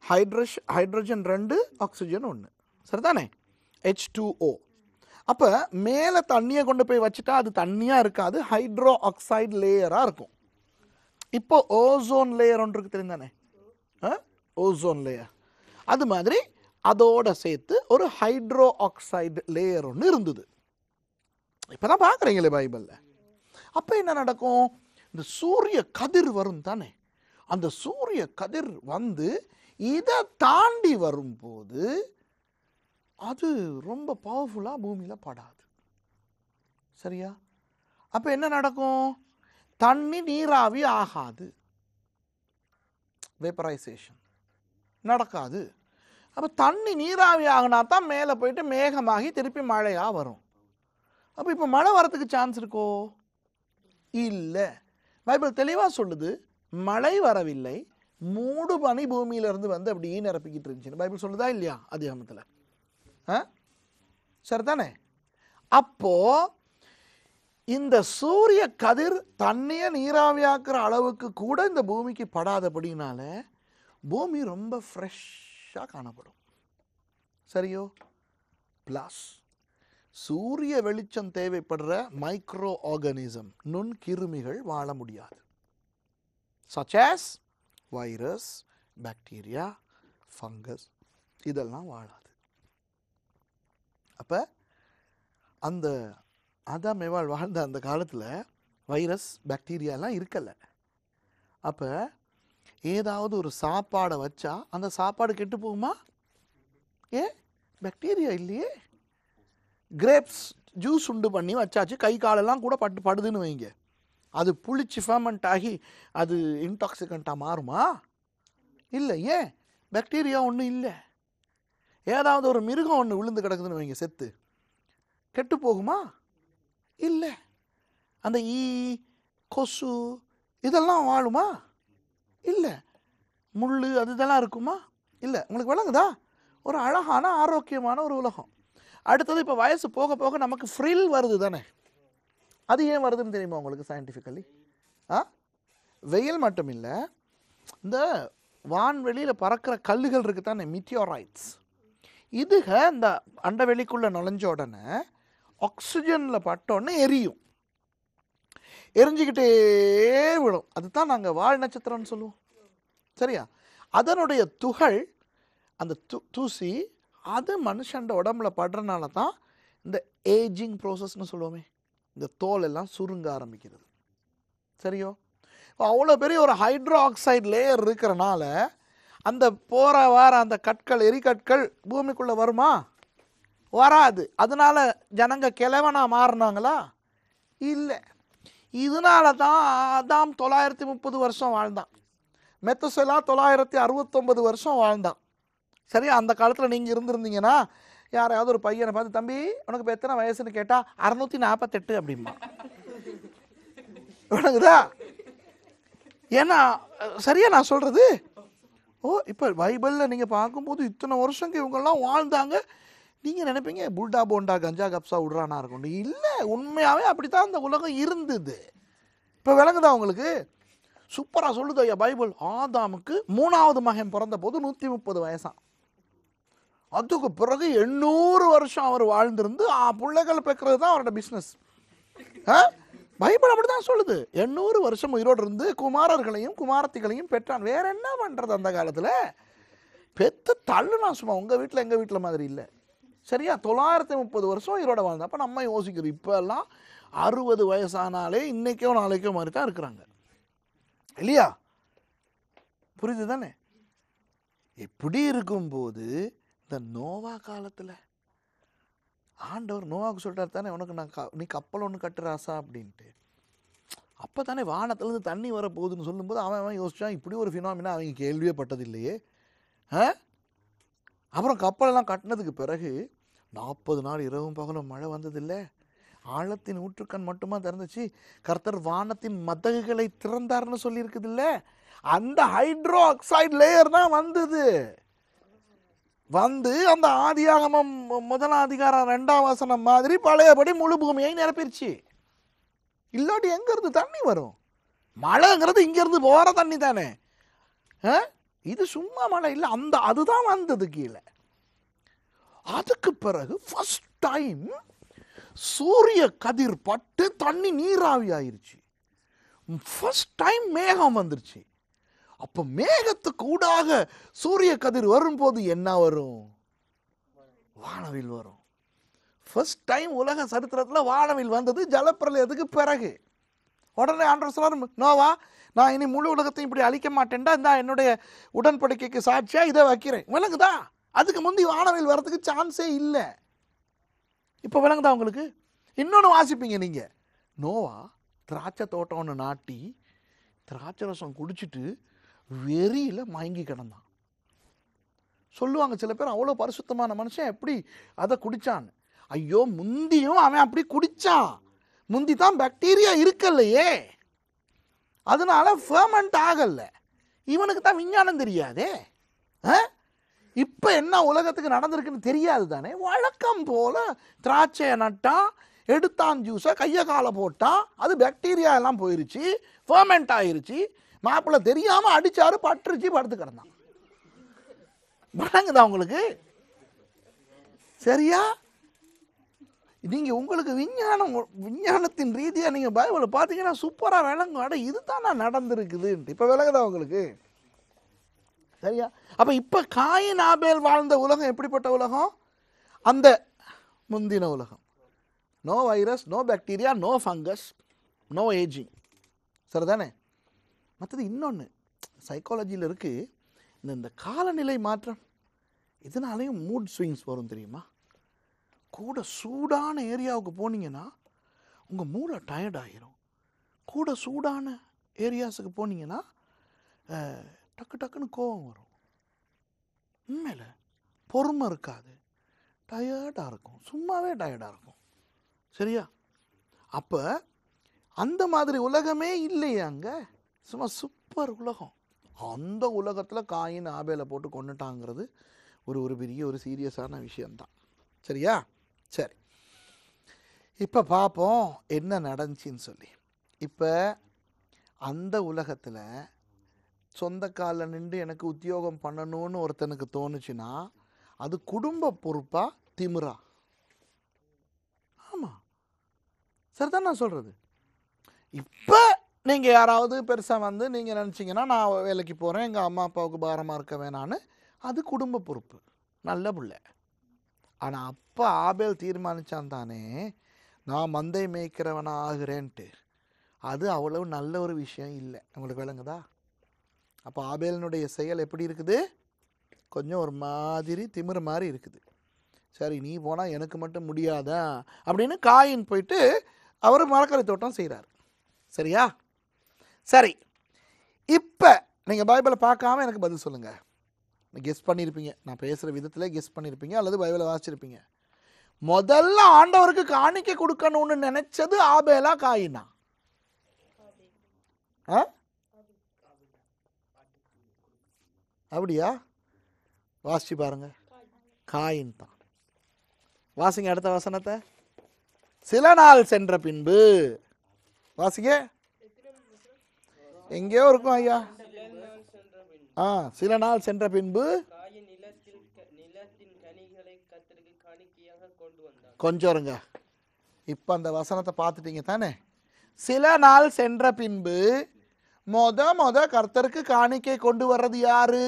ஹைட்ரஷ் ஹைட்ரஜன் ரெண்டு ஆக்சிஜன் ஒன்று சரிதானே ஹெச் டூ ஓ அப்போ மேலே தண்ணியை கொண்டு போய் வச்சுட்டா அது தண்ணியாக இருக்காது ஹைட்ரோ ஆக்சைடு லேயராக இருக்கும் இப்போ ஓசோன் லேயர் ஒன்று இருக்கு தெரிந்தானே ஓசோன் லேயர் அது மாதிரி அதோட சேர்த்து ஒரு ஹைட்ரோ ஆக்சைடு லேயர் ஒன்று இருந்தது இப்போ தான் பார்க்குறீங்களே பைபிளில் அப்போ என்ன நடக்கும் இந்த சூரிய கதிர் வரும் தானே அந்த சூரிய கதிர் வந்து இதை தாண்டி வரும்போது அது ரொம்ப பவர்ஃபுல்லாக பூமியில் படாது சரியா அப்போ என்ன நடக்கும் தண்ணி நீராவி ஆகாது வெப்பரைசேஷன் நடக்காது அப்போ தண்ணி நீராவி ஆகினா தான் மேலே போயிட்டு மேகமாகி திருப்பி மழையாக வரும் அப்போ இப்போ மழை வரத்துக்கு சான்ஸ் இருக்கோ இல்லை பைபிள் தெளிவாக சொல்லுது மழை வரவில்லை மூடு பனி பூமியிலேருந்து வந்து அப்படியே நிரப்பிக்கிட்டு இருந்துச்சு பைபிள் சொல்லுதா இல்லையா அதிகாமத்தில் ஆ சரி தானே அப்போது இந்த சூரிய கதிர் தண்ணியை நீராவியாக்குற அளவுக்கு கூட இந்த பூமிக்கு படாதபடினால பூமி ரொம்ப ஃப்ரெஷ்ஷாக காணப்படும் சரியோ ப்ளாஸ் சூரிய வெளிச்சம் தேவைப்படுற மைக்ரோ ஆர்கனிசம் நுண் கிருமிகள் வாழ முடியாது சச்சாஸ் வைரஸ் பாக்டீரியா ஃபங்கஸ் இதெல்லாம் வாழாது அப்போ அந்த அதான் மேவாள் வாழ்ந்த அந்த காலத்தில் வைரஸ் பாக்டீரியாலாம் இருக்கலை அப்போ ஏதாவது ஒரு சாப்பாடை வச்சா அந்த சாப்பாடு கெட்டு போகுமா ஏ பாக்டீரியா இல்லையே கிரேப்ஸ் ஜூஸ் உண்டு பண்ணி வச்சாச்சு கை காலெல்லாம் கூட பட்டு படுதுன்னு வைங்க அது புளிச்சு ஃபேமெண்ட் ஆகி அது இன்டாக்சிகண்ட்டாக மாறுமா இல்லை ஏன் பாக்டீரியா ஒன்றும் இல்லை ஏதாவது ஒரு மிருகம் ஒன்று விழுந்து கிடக்குதுன்னு வைங்க செத்து கெட்டு போகுமா இல்லை அந்த ஈ கொசு இதெல்லாம் வாழுமா இல்லை முள் அது இதெல்லாம் இருக்குமா இல்லை உங்களுக்கு விளங்குதா ஒரு அழகான ஆரோக்கியமான ஒரு உலகம் அடுத்தது இப்போ வயசு போக போக நமக்கு ஃப்ரில் வருது தானே அது ஏன் வருதுன்னு தெரியுமா உங்களுக்கு சயின்டிஃபிக்கலி ஆ வெயில் மட்டும் இல்லை இந்த வான்வெளியில் பறக்கிற கல்லுகள் இருக்குது தானே மிட்டியோரைட்ஸ் இதுக இந்த அண்டவெளிக்குள்ளே நுழைஞ்ச உடனே ஆக்சிஜனில் பட்டோன்னே எரியும் எரிஞ்சுக்கிட்டே விடும் அதுதான் நாங்கள் வாழ் நட்சத்திரம்னு சொல்லுவோம் சரியா அதனுடைய துகள் அந்த து தூசி அது மனுஷன் உடம்புல படுறனால தான் இந்த ஏஜிங் ப்ராசஸ்னு சொல்லுவோமே இந்த தோல் எல்லாம் சுருங்க ஆரம்பிக்கிறது சரியோ அவ்வளோ பெரிய ஒரு ஹைட்ரோ ஆக்சைடு லேயர் இருக்கிறனால அந்த போகிற வார அந்த கற்கள் எரிகற்கள் பூமிக்குள்ளே வருமா வராது அதனால ஜனங்க கிழவனாக மாறினாங்களா இல்லை இதனால தான் ஆதாம் தொள்ளாயிரத்தி முப்பது வருஷம் வாழ்ந்தான் மெத்தசெலா தொள்ளாயிரத்தி அறுபத்தொம்பது வருஷம் வாழ்ந்தான் சரி அந்த காலத்தில் நீங்கள் இருந்திருந்தீங்கன்னா யாரையாவது ஒரு பையனை பார்த்து தம்பி உனக்கு இப்போ எத்தனை வயசுன்னு கேட்டால் அறநூற்றி நாற்பத்தெட்டு அப்படிமா உனக்குதா ஏன்னா சரியா நான் சொல்கிறது ஓ இப்போ பைபிளில் நீங்கள் பார்க்கும்போது இத்தனை வருஷங்க இவங்கெல்லாம் வாழ்ந்தாங்க நீங்கள் நினைப்பீங்க புல்டா போண்டா கஞ்சா கப்ஸா விடுறானா இருக்கும் இல்லை உண்மையாகவே அப்படித்தான் அந்த உலகம் இருந்தது இப்போ விளங்குதா உங்களுக்கு சூப்பராக சொல்லுது ஐயா பைபிள் ஆதாமுக்கு மூணாவது மகன் பிறந்த போது நூற்றி முப்பது வயசான் அதுக்கு பிறகு எண்ணூறு வருஷம் அவர் வாழ்ந்திருந்து பிள்ளைகள் பெக்கிறது தான் அவரோட பிஸ்னஸ் பைபிள் அப்படி தான் சொல்லுது எண்ணூறு வருஷம் உயிரோடு இருந்து குமாரர்களையும் குமாரத்திகளையும் பெற்றான் வேற என்ன பண்ணுறது அந்த காலத்தில் பெத்து தள்ளுனா சும்மா உங்கள் வீட்டில் எங்கள் வீட்டில் மாதிரி இல்லை சரியா தொள்ளாயிரத்தி முப்பது வருஷம் இவரோட வாழ்ந்தா அப்போ நம்ம யோசிக்கிறோம் இப்போல்லாம் அறுபது வயசானாலே இன்றைக்கோ நாளைக்கோ மாதிரி தான் இருக்கிறாங்க இல்லையா புரியுது தானே இப்படி இருக்கும்போது இந்த நோவா காலத்தில் ஆண்டவர் நோவாக்கு சொல்கிறார் தானே உனக்கு நான் க நீ கப்பல் ஒன்று கட்டுறாசா அப்படின்ட்டு அப்போ தானே வானத்துலேருந்து தண்ணி வரப்போகுதுன்னு சொல்லும்போது அவன் அவன் யோசித்தான் இப்படி ஒரு ஃபினாமினா அவங்க கேள்வியே பட்டது இல்லையே ஆ அப்புறம் கப்பலெல்லாம் கட்டினதுக்கு பிறகு நாற்பது நாள் இரவும் பகலும் மழை வந்ததில்லை ஆழத்தின் ஊற்றுக்கண் மட்டுமா திறந்துச்சு கர்த்தர் வானத்தின் மதகுகளை திறந்தார்னு சொல்லியிருக்குது இல்லை அந்த ஹைட்ரோ ஆக்சைடு லேயர் தான் வந்தது வந்து அந்த ஆதியாகமம் முதலாம் அதிகாரம் ரெண்டாம் வசனம் மாதிரி பழையபடி முழு பூமியை நிரப்பிடுச்சு இல்லாட்டி எங்கேருந்து தண்ணி வரும் மழைங்கிறது இங்கேருந்து போகிற தண்ணி தானே இது சும்மா மழை இல்லை அந்த அதுதான் வந்தது கீழே அதுக்கு பிறகு ஃபஸ்ட் டைம் சூரிய கதிர் பட்டு தண்ணி நீராவி ஆயிருச்சு ஃபஸ்ட் டைம் மேகம் வந்துருச்சு அப்போ மேகத்துக்கு ஊடாக சூரிய கதிர் வரும்போது என்ன வரும் வானவில் வரும் ஃபர்ஸ்ட் டைம் உலக சரித்திரத்தில் வானவில் வந்தது ஜலப்பிரளயத்துக்கு பிறகு உடனே ஆண்டவர் சொல்கிறார் நோவா நான் இனி முழு உலகத்தையும் இப்படி அழிக்க மாட்டேன்டா இந்த என்னுடைய உடன்படிக்கைக்கு சாட்சியாக இதை வைக்கிறேன் விலங்குதான் அதுக்கு முந்தி வானவில் வரத்துக்கு சான்ஸே இல்லை இப்போ விளங்குதா உங்களுக்கு இன்னொன்று வாசிப்பீங்க நீங்கள் நோவா திராட்சை தோட்டம் ஒன்று நாட்டி திராட்சை ரசம் குடிச்சிட்டு வெறியில் மயங்கி கிடந்தான் சொல்லுவாங்க சில பேர் அவ்வளோ பரிசுத்தமான மனுஷன் எப்படி அதை குடித்தான் ஐயோ முந்தியும் அவன் அப்படி குடித்தான் முந்தி தான் பாக்டீரியா இருக்கலையே அதனால ஃபேமெண்ட் ஆகலை இவனுக்கு தான் விஞ்ஞானம் தெரியாதே ஆ இப்போ என்ன உலகத்துக்கு நடந்திருக்குன்னு தெரியாது தானே வழக்கம் போல் திராட்சையை நட்டான் எடுத்தான் ஜூஸை கையை காலை போட்டான் அது பாக்டீரியா எல்லாம் போயிருச்சு ஃபர்மெண்ட் ஆயிருச்சு மாப்பிள்ளை தெரியாமல் அடித்தாரு பட்டுருச்சு படுத்து கிடந்தான் வணங்குதா உங்களுக்கு சரியா நீங்கள் உங்களுக்கு விஞ்ஞானம் விஞ்ஞானத்தின் ரீதியாக நீங்கள் பைபிளை பார்த்தீங்கன்னா சூப்பராக விளங்கும் அட தான் நான் நடந்திருக்குதுன்ட்டு இப்போ விளங்குதா உங்களுக்கு சரியா அப்போ இப்போ காயின் ஆபேல் வாழ்ந்த உலகம் எப்படிப்பட்ட உலகம் அந்த முந்தின உலகம் no virus no bacteria no fungus no ageing சரிதானே மற்றது இன்னொன்று சைக்காலஜியில் இருக்குது இந்த இந்த காலநிலை மாற்றம் இதனாலேயும் மூட் ஸ்விங்ஸ் வரும் தெரியுமா கூட சூடான ஏரியாவுக்கு போனீங்கன்னா உங்கள் மூளை டயர்ட் ஆகிடும் கூட சூடான ஏரியாஸுக்கு போனீங்கன்னா டக்கு டக்குன்னு கோபம் வரும் உண்மையில் பொறுமை இருக்காது டயர்டாக இருக்கும் சும்மாவே டயர்டாக இருக்கும் சரியா அப்போ அந்த மாதிரி உலகமே இல்லையே அங்கே சும்மா சூப்பர் உலகம் அந்த உலகத்தில் காயின் ஆபேல போட்டு கொண்டுட்டாங்கிறது ஒரு ஒரு பெரிய ஒரு சீரியஸான விஷயந்தான் சரியா சரி இப்போ பார்ப்போம் என்ன நடந்துச்சின்னு சொல்லி இப்போ அந்த உலகத்தில் சொந்த காலில் நின்று எனக்கு உத்தியோகம் பண்ணணும்னு ஒருத்தனுக்கு தோணுச்சுன்னா அது குடும்ப பொறுப்பாக திமுறா ஆமாம் சரிதான் நான் சொல்கிறது இப்போ நீங்கள் யாராவது பெருசாக வந்து நீங்கள் நினச்சிங்கன்னா நான் வேலைக்கு போகிறேன் எங்கள் அம்மா அப்பாவுக்கு பாரமாக இருக்க வேணான்னு அது குடும்ப பொறுப்பு நல்ல பிள்ளை ஆனால் அப்போ ஆபேல் தீர்மானித்தான் தானே நான் மந்தை மேய்க்கிறவனாக ஆகிறேன்ட்டு அது அவ்வளவு நல்ல ஒரு விஷயம் இல்லை உங்களுக்கு விளங்குதா அப்போ ஆபேலனுடைய செயல் எப்படி இருக்குது கொஞ்சம் ஒரு மாதிரி திமிர மாதிரி இருக்குது சரி நீ போனால் எனக்கு மட்டும் முடியாதா அப்படின்னு காயின் போயிட்டு அவர் மரக்கரை தோட்டம் செய்கிறார் சரியா சரி இப்போ நீங்கள் பைபிளை பார்க்காம எனக்கு பதில் சொல்லுங்கள் கெஸ் பண்ணியிருப்பீங்க நான் பேசுகிற விதத்தில் கெஸ் பண்ணியிருப்பீங்க அல்லது பைபிளை வாசிச்சிருப்பீங்க முதல்ல ஆண்டவருக்கு காணிக்க கொடுக்கணும்னு நினச்சது ஆபேலா காயினா ஆ அப்படியா வாசிச்சு பாருங்க காயின் தான் வாசிங்க அடுத்த வசனத்தை சில நாள் சென்ற பின்பு வாசிங்க எங்கேயோ இருக்கும் ஐயா ஆ சில நாள் சென்ற பின்பு கொஞ்சம் இருங்க இப்போ அந்த வசனத்தை பார்த்துட்டீங்க தானே சில நாள் சென்ற பின்பு மொத மொத கர்த்தருக்கு காணிக்கை கொண்டு வர்றது யாரு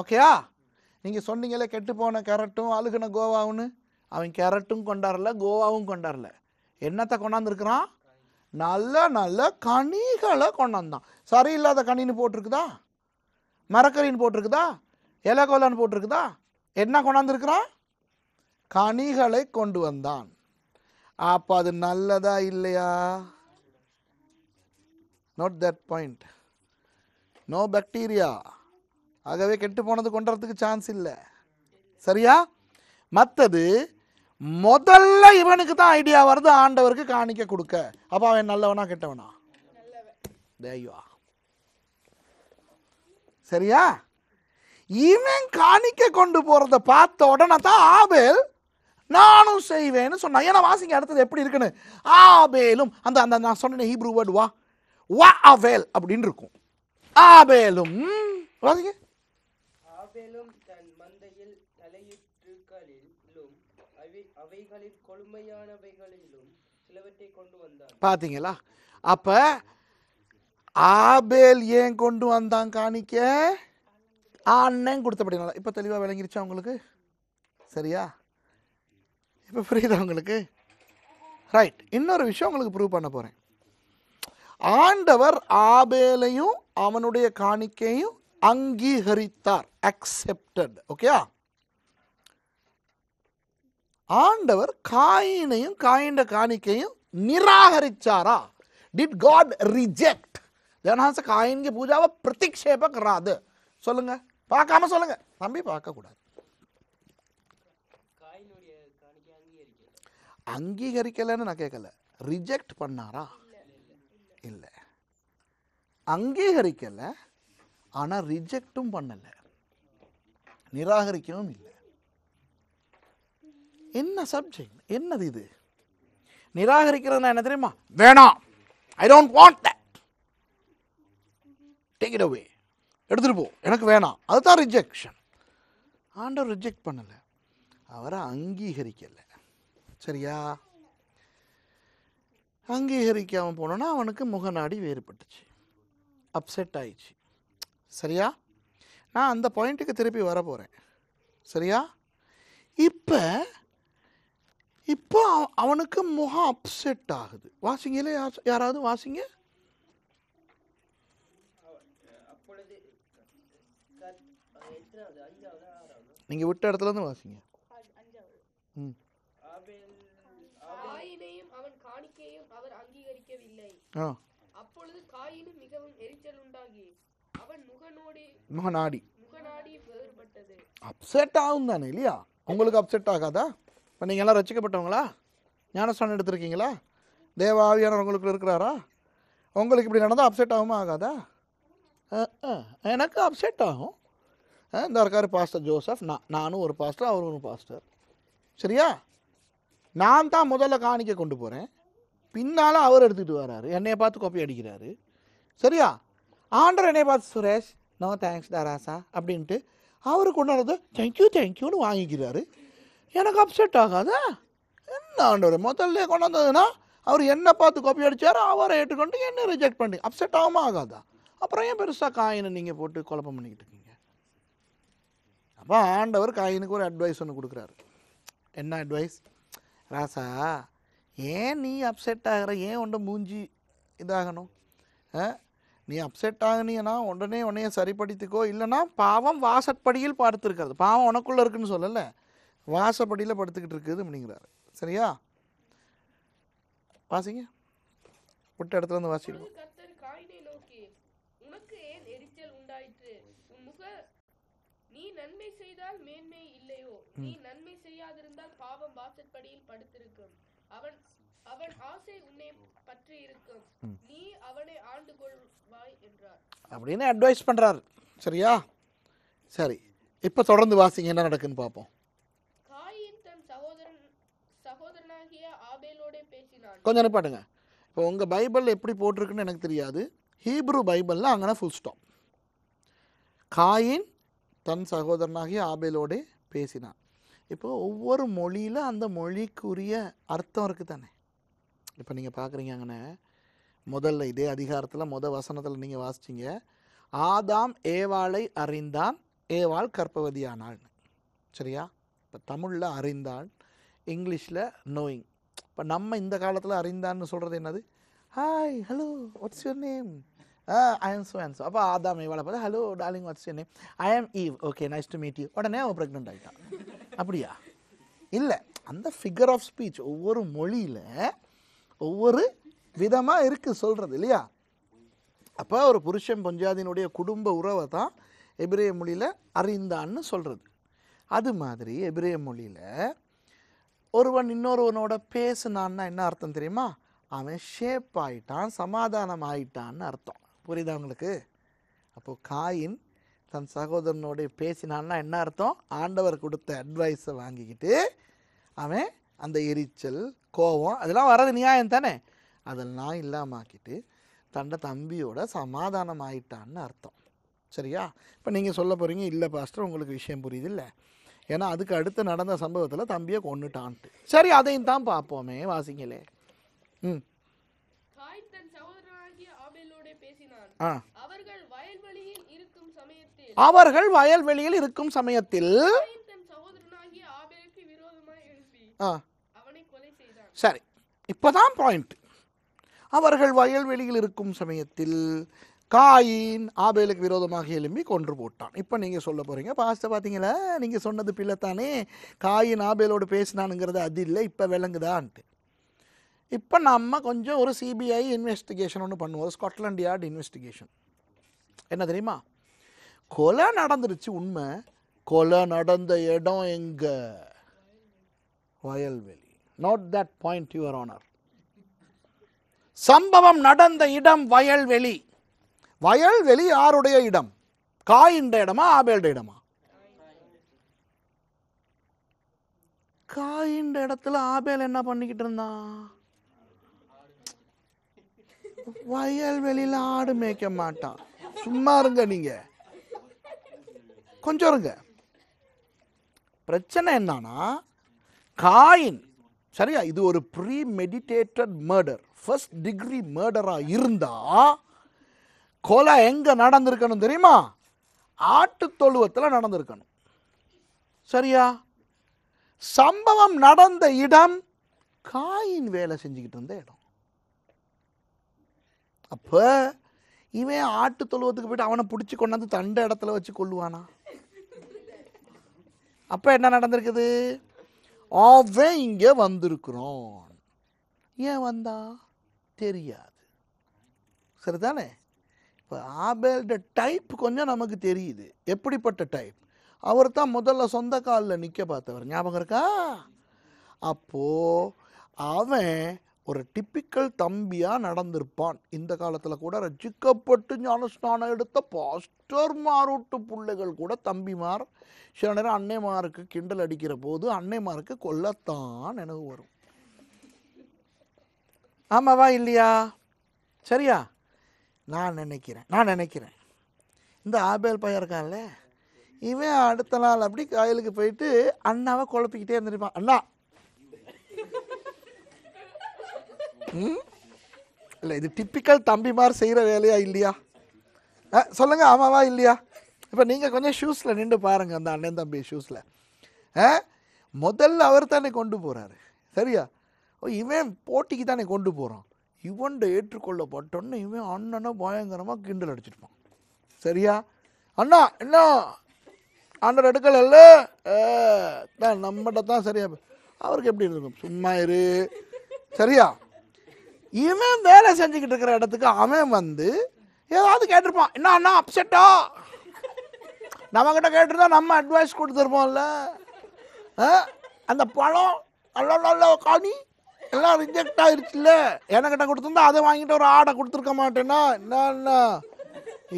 ஓகேயா நீங்க சொன்னீங்களே கெட்டு போன கேரட்டும் அழுகுன கோவாவுன்னு அவன் கேரட்டும் கொண்டாடல கோவாவும் கொண்டாடல என்னத்தை கொண்டாந்துருக்கிறான் நல்ல நல்ல கனிகளை கொண்டாந்தான் சரியில்லாத கனின்னு போட்டிருக்குதா மரக்கறின்னு போட்டிருக்குதா இலகோலான்னு போட்டிருக்குதா என்ன கொண்டாந்துருக்கிறான் கனிகளை கொண்டு வந்தான் அப்போ அது நல்லதா இல்லையா note that point no bacteria ஆகவே கெட்டு போனது கொண்டுறதுக்கு சான்ஸ் இல்லை சரியா மற்றது முதல்ல இவனுக்கு தான் ஐடியா வருது ஆண்டவருக்கு காணிக்க கொடுக்க அப்போ அவன் நல்லவனா கெட்டவனா தேய்வா சரியா இவன் காணிக்க கொண்டு போகிறத பார்த்த உடனே தான் ஆபேல் நானும் செய்வேன்னு சொன்னான் ஏன்னா வாசிங்க அடுத்தது எப்படி இருக்குன்னு ஆபேலும் அந்த அந்த நான் சொன்னேன் ஹீப்ரூ வேர்டு வா வா அவேல் அப்படின்னு இருக்கும் ஆபேலும் வாசிங்க ஆபேலும் தன் மந்தையில் சிலவற்றை கொண்டு வந்தான் பார்த்தீங்களா அப்போ ஆபேல் ஏன் கொண்டு வந்தான் காணிக்க அண்ணன் கொடுத்தபடினால இப்போ தெளிவாக விளங்கிருச்சா உங்களுக்கு சரியா இப்போ புரியுதா உங்களுக்கு ரைட் இன்னொரு விஷயம் உங்களுக்கு ப்ரூவ் பண்ண போகிறேன் ஆண்டவர் ஆபேலையும் அவனுடைய காணிக்கையும் அங்கீகரித்தார் அக்செப்டட் ஓகே ஆண்டவர் காயினையும் காயின்ற காணிக்கையும் நிராகரிச்சாரா டிட் காட் ரிஜெக்ட் ஜனஹாச காயின்கு பூஜாவை பிரதிக்ஷேப சொல்லுங்க பார்க்காம சொல்லுங்க நம்பி பார்க்க கூடாது அங்கீகரிக்கலைன்னு நான் கேட்கல ரிஜெக்ட் பண்ணாரா இல்லை அங்கீகரிக்கலை ஆனால் ரிஜெக்டும் பண்ணலை நிராகரிக்கவும் இல்லை என்ன சப்ஜெக்ட் என்னது இது நிராகரிக்கிறதுனா என்ன தெரியுமா வேணாம் I don't want take it away எடுத்துகிட்டு போ எனக்கு வேணாம் அதுதான் ரிஜெக்ஷன் ஆண்டவர் ரிஜெக்ட் பண்ணலை அவரை அங்கீகரிக்கலை சரியா அங்கீகரிக்காமல் போனோன்னா அவனுக்கு முகநாடி வேறுபட்டுச்சு அப்செட் ஆயிடுச்சு சரியா நான் அந்த பாயிண்ட்டுக்கு திருப்பி வர போகிறேன் சரியா இப்போ இப்போ அவனுக்கு முகம் அப்செட் ஆகுது வாசிங்களே யாராவது வாசிங்க நீங்கள் விட்ட இடத்துலருந்து வாசிங்க ம் முடியவில்லை அப்பொழுது காயினு மிகவும் எரிச்சல் உண்டாகி அவன் முகநோடி முகநாடி முகநாடி வேறுபட்டது அப்செட் ஆகும் தானே இல்லையா உங்களுக்கு அப்செட் ஆகாதா இப்போ நீங்கள் எல்லாம் ரசிக்கப்பட்டவங்களா ஞானஸ்தானம் எடுத்திருக்கீங்களா தேவாவியானவர் உங்களுக்கு இருக்கிறாரா உங்களுக்கு இப்படி நடந்தால் அப்செட் ஆகுமா ஆகாதா எனக்கு அப்செட் ஆகும் இந்த இருக்கார் பாஸ்டர் ஜோசப் நான் நானும் ஒரு பாஸ்டர் அவரும் ஒரு பாஸ்டர் சரியா நான் தான் முதல்ல காணிக்க கொண்டு போகிறேன் பின்னால் அவர் எடுத்துகிட்டு வராரு என்னையை பார்த்து கோப்பி அடிக்கிறாரு சரியா ஆண்டர் என்னையை பார்த்து சுரேஷ் நோ தேங்க்ஸ் தாராசா அப்படின்ட்டு அவர் கொண்டாடுறது தேங்க்யூ தேங்க்யூன்னு வாங்கிக்கிறாரு எனக்கு அப்செட் ஆகாதா என்ன ஆண்டவர் முதல்ல கொண்டாந்ததுன்னா அவர் என்ன பார்த்து காப்பி அடித்தாரோ அவரை ஏற்றுக்கொண்டு என்ன ரிஜெக்ட் பண்ணி அப்செட் ஆகாமல் ஆகாதா அப்புறம் ஏன் பெருசாக காயினை நீங்கள் போட்டு குழப்பம் பண்ணிக்கிட்டு இருக்கீங்க அப்போ ஆண்டவர் காயினுக்கு ஒரு அட்வைஸ் ஒன்று கொடுக்குறாரு என்ன அட்வைஸ் ராசா ஏன் நீ அப்செட் ஆகிற ஏன் உன்ட மூஞ்சி இதாகணும் நீ அப்செட் ஆகினீன்னா உடனே உடனே சரிப்படுத்திக்கோ இல்லைனா பாவம் வாசப்படியில் பார்த்துருக்காது பாவம் உனக்குள்ளே இருக்குன்னு சொல்லலை வாசப்படியில் படுத்துக்கிட்டு இருக்குது அப்படிங்கிறாரு சரியா வாசிங்க விட்ட இடத்துல வந்து வாசிக்கணும் நீ நன்மை செய்தால் மேன்மை இல்லையோ நீ நன்மை செய்யாதிருந்தால் பாவம் வாசற்படியில் படுத்திருக்கும் அவன் அவன் ஆசை உன்னை பற்றி இருக்கும் நீ அவனை ஆண்டு கொள்வாய் என்றார் அப்படின்னு அட்வைஸ் பண்றார் சரியா சரி இப்ப தொடர்ந்து வாசிங்க என்ன நடக்குன்னு பார்ப்போம் காயின் தன் சகோதரன் சகோதரனாகிய ஆபேலோட பேசினான் கொஞ்சம் நிப்பாட்டுங்க இப்போ உங்கள் பைபிள் எப்படி போட்டிருக்குன்னு எனக்கு தெரியாது ஹீப்ரு பைபிளில் அங்கேனா ஃபுல் ஸ்டாப் காயின் தன் சகோதரனாகிய ஆபேலோடே பேசினான் இப்போ ஒவ்வொரு மொழியில் அந்த மொழிக்குரிய அர்த்தம் இருக்குது தானே இப்போ நீங்கள் பார்க்குறீங்கங்கண்ணே முதல்ல இதே அதிகாரத்தில் முத வசனத்தில் நீங்கள் வாசிச்சிங்க ஆதாம் ஏவாளை அறிந்தான் ஏவாள் கற்பவதியானாள்னு சரியா இப்போ தமிழில் அறிந்தாள் இங்கிலீஷில் நோயிங் இப்போ நம்ம இந்த காலத்தில் அறிந்தான்னு சொல்கிறது என்னது hi hello what's your name ah I am so ஆன்சோ அப்போ ஆதாம் ஏவாளை பார்த்தா hello darling what's your name I am Eve okay nice to meet you உடனே அவன் ப்ரெக்னென்ட் ஆகிட்டான் அப்படியா இல்லை அந்த ஃபிகர் ஆஃப் ஸ்பீச் ஒவ்வொரு மொழியில் ஒவ்வொரு விதமாக இருக்குது சொல்கிறது இல்லையா அப்போ ஒரு புருஷன் பஞ்சாதினுடைய குடும்ப உறவை தான் எபிரேய மொழியில் அறிந்தான்னு சொல்கிறது அது மாதிரி எபிரேய மொழியில் ஒருவன் இன்னொருவனோட பேசுனான்னா என்ன அர்த்தம் தெரியுமா அவன் ஷேப் ஆயிட்டான் சமாதானம் ஆயிட்டான்னு அர்த்தம் புரியுதா உங்களுக்கு அப்போது காயின் தன் சகோதரனோடு பேசினான்னா என்ன அர்த்தம் ஆண்டவர் கொடுத்த அட்வைஸை வாங்கிக்கிட்டு அவன் அந்த எரிச்சல் கோபம் அதெல்லாம் வர்றது நியாயம் தானே அதெல்லாம் இல்லாமக்கிட்டு தண்டை தம்பியோட சமாதானம் ஆயிட்டான்னு அர்த்தம் சரியா இப்போ நீங்கள் சொல்ல போகிறீங்க இல்லை பாஸ்டர் உங்களுக்கு விஷயம் புரியுது இல்லை ஏன்னா அதுக்கு அடுத்து நடந்த சம்பவத்தில் தம்பியை கொண்டுட்டான்ட்டு சரி அதையும் தான் பார்ப்போமே வாசிங்களே ம் ஆ அவர்கள் வயல்வெளியில் இருக்கும் சமயத்தில் சரி இப்போதான் பாயிண்ட் அவர்கள் வயல்வெளியில் இருக்கும் சமயத்தில் காயின் ஆபேலுக்கு விரோதமாக எழும்பி கொன்று போட்டான் இப்போ நீங்கள் சொல்ல போகிறீங்க பாஸ்ட்டை பார்த்தீங்களா நீங்கள் சொன்னது பிள்ளைத்தானே காயின் ஆபேலோடு பேசினானுங்கிறது அது இல்லை இப்போ விளங்குதான்ட்டு இப்போ நம்ம கொஞ்சம் ஒரு சிபிஐ இன்வெஸ்டிகேஷன் ஒன்று பண்ணுவோம் ஸ்காட்லாண்ட் யார்டு இன்வெஸ்டிகேஷன் என்ன தெரியுமா கொலை நடந்துருச்சு உண்மை கொலை நடந்த இடம் எங்க வயல்வெளி not that point your honour சம்பவம் நடந்த இடம் வயல்வெளி வயல்வெளி யாருடைய இடம் காயின்ற இடமா ஆபேல்ட இடமா காயின்ற இடத்துல ஆபேல் என்ன பண்ணிக்கிட்டு இருந்தான் வயல்வெளியில் ஆடு மேய்க்க மாட்டான் சும்மா இருங்க நீங்கள் கொஞ்சம் இருங்க பிரச்சனை என்னன்னா காயின் சரியா இது ஒரு premeditated murder first degree மர்டராக இருந்தால் கொலை எங்கே நடந்திருக்கணும் தெரியுமா ஆட்டு தொழுவத்தில் நடந்திருக்கணும் சரியா சம்பவம் நடந்த இடம் காயின் வேலை செஞ்சுக்கிட்டு இருந்த இடம் அப்போ இவன் ஆட்டு தொழுவத்துக்கு போயிட்டு அவனை பிடிச்சி கொண்டாந்து தண்ட இடத்துல வச்சு கொள்ளுவானா அப்போ என்ன நடந்திருக்குது அவன் இங்கே வந்திருக்கிறான் ஏன் வந்தா தெரியாது சரிதானே இப்போ ஆபேல்ட டைப் கொஞ்சம் நமக்கு தெரியுது எப்படிப்பட்ட டைப் அவர் தான் முதல்ல சொந்த காலில் நிற்க பார்த்தவர் ஞாபகம் இருக்கா அப்போது அவன் ஒரு டிப்பிக்கல் தம்பியாக நடந்திருப்பான் இந்த காலத்தில் கூட ரச்சிக்கப்பட்டு ஞானஸ்நானம் எடுத்த பாஸ்டர் பாஸ்டர்மாரோட்டு பிள்ளைகள் கூட தம்பிமார் சில நேரம் அன்னைமாருக்கு கிண்டல் அடிக்கிற போது அன்னைமாருக்கு கொல்லத்தான் நினைவு வரும் ஆமாவா இல்லையா சரியா நான் நினைக்கிறேன் நான் நினைக்கிறேன் இந்த ஆபேல் பையன் இருக்கான்ல இவன் அடுத்த நாள் அப்படி காயலுக்கு போயிட்டு அண்ணாவை குழப்பிக்கிட்டே இருந்திருப்பான் அண்ணா இல்லை இது டிப்பிக்கல் தம்பிமார் செய்கிற வேலையா இல்லையா ஆ சொல்லுங்கள் ஆமாவா இல்லையா இப்போ நீங்கள் கொஞ்சம் ஷூஸில் நின்று பாருங்கள் அந்த அண்ணன் தம்பி ஷூஸில் ஆ முதல்ல அவர் தானே கொண்டு போகிறாரு சரியா இவன் போட்டிக்கு தானே கொண்டு போகிறான் இவன்ட ஏற்றுக்கொள்ளப்பட்டோன்னு இவன் அண்ணனை பயங்கரமாக கிண்டல் அடிச்சிருப்பான் சரியா அண்ணா என்ன ஆண்டர் எடுக்கல நம்மகிட்ட தான் சரியா அவருக்கு எப்படி இருக்கும் சும்மா இரு சரியா இவன் வேலை செஞ்சுக்கிட்டு இருக்கிற இடத்துக்கு அவன் வந்து ஏதாவது கேட்டிருப்பான் என்ன அண்ணா அப்செட்டா நம்மக்கிட்ட கேட்டிருந்தா நம்ம அட்வைஸ் கொடுத்துருப்போம்ல அந்த பழம் நல்ல நல்ல காணி எல்லாம் ரிஜெக்ட் ஆயிருச்சுல்ல என்கிட்ட கொடுத்துருந்தா அதை வாங்கிட்டு ஒரு ஆடை கொடுத்துருக்க மாட்டேன்னா என்ன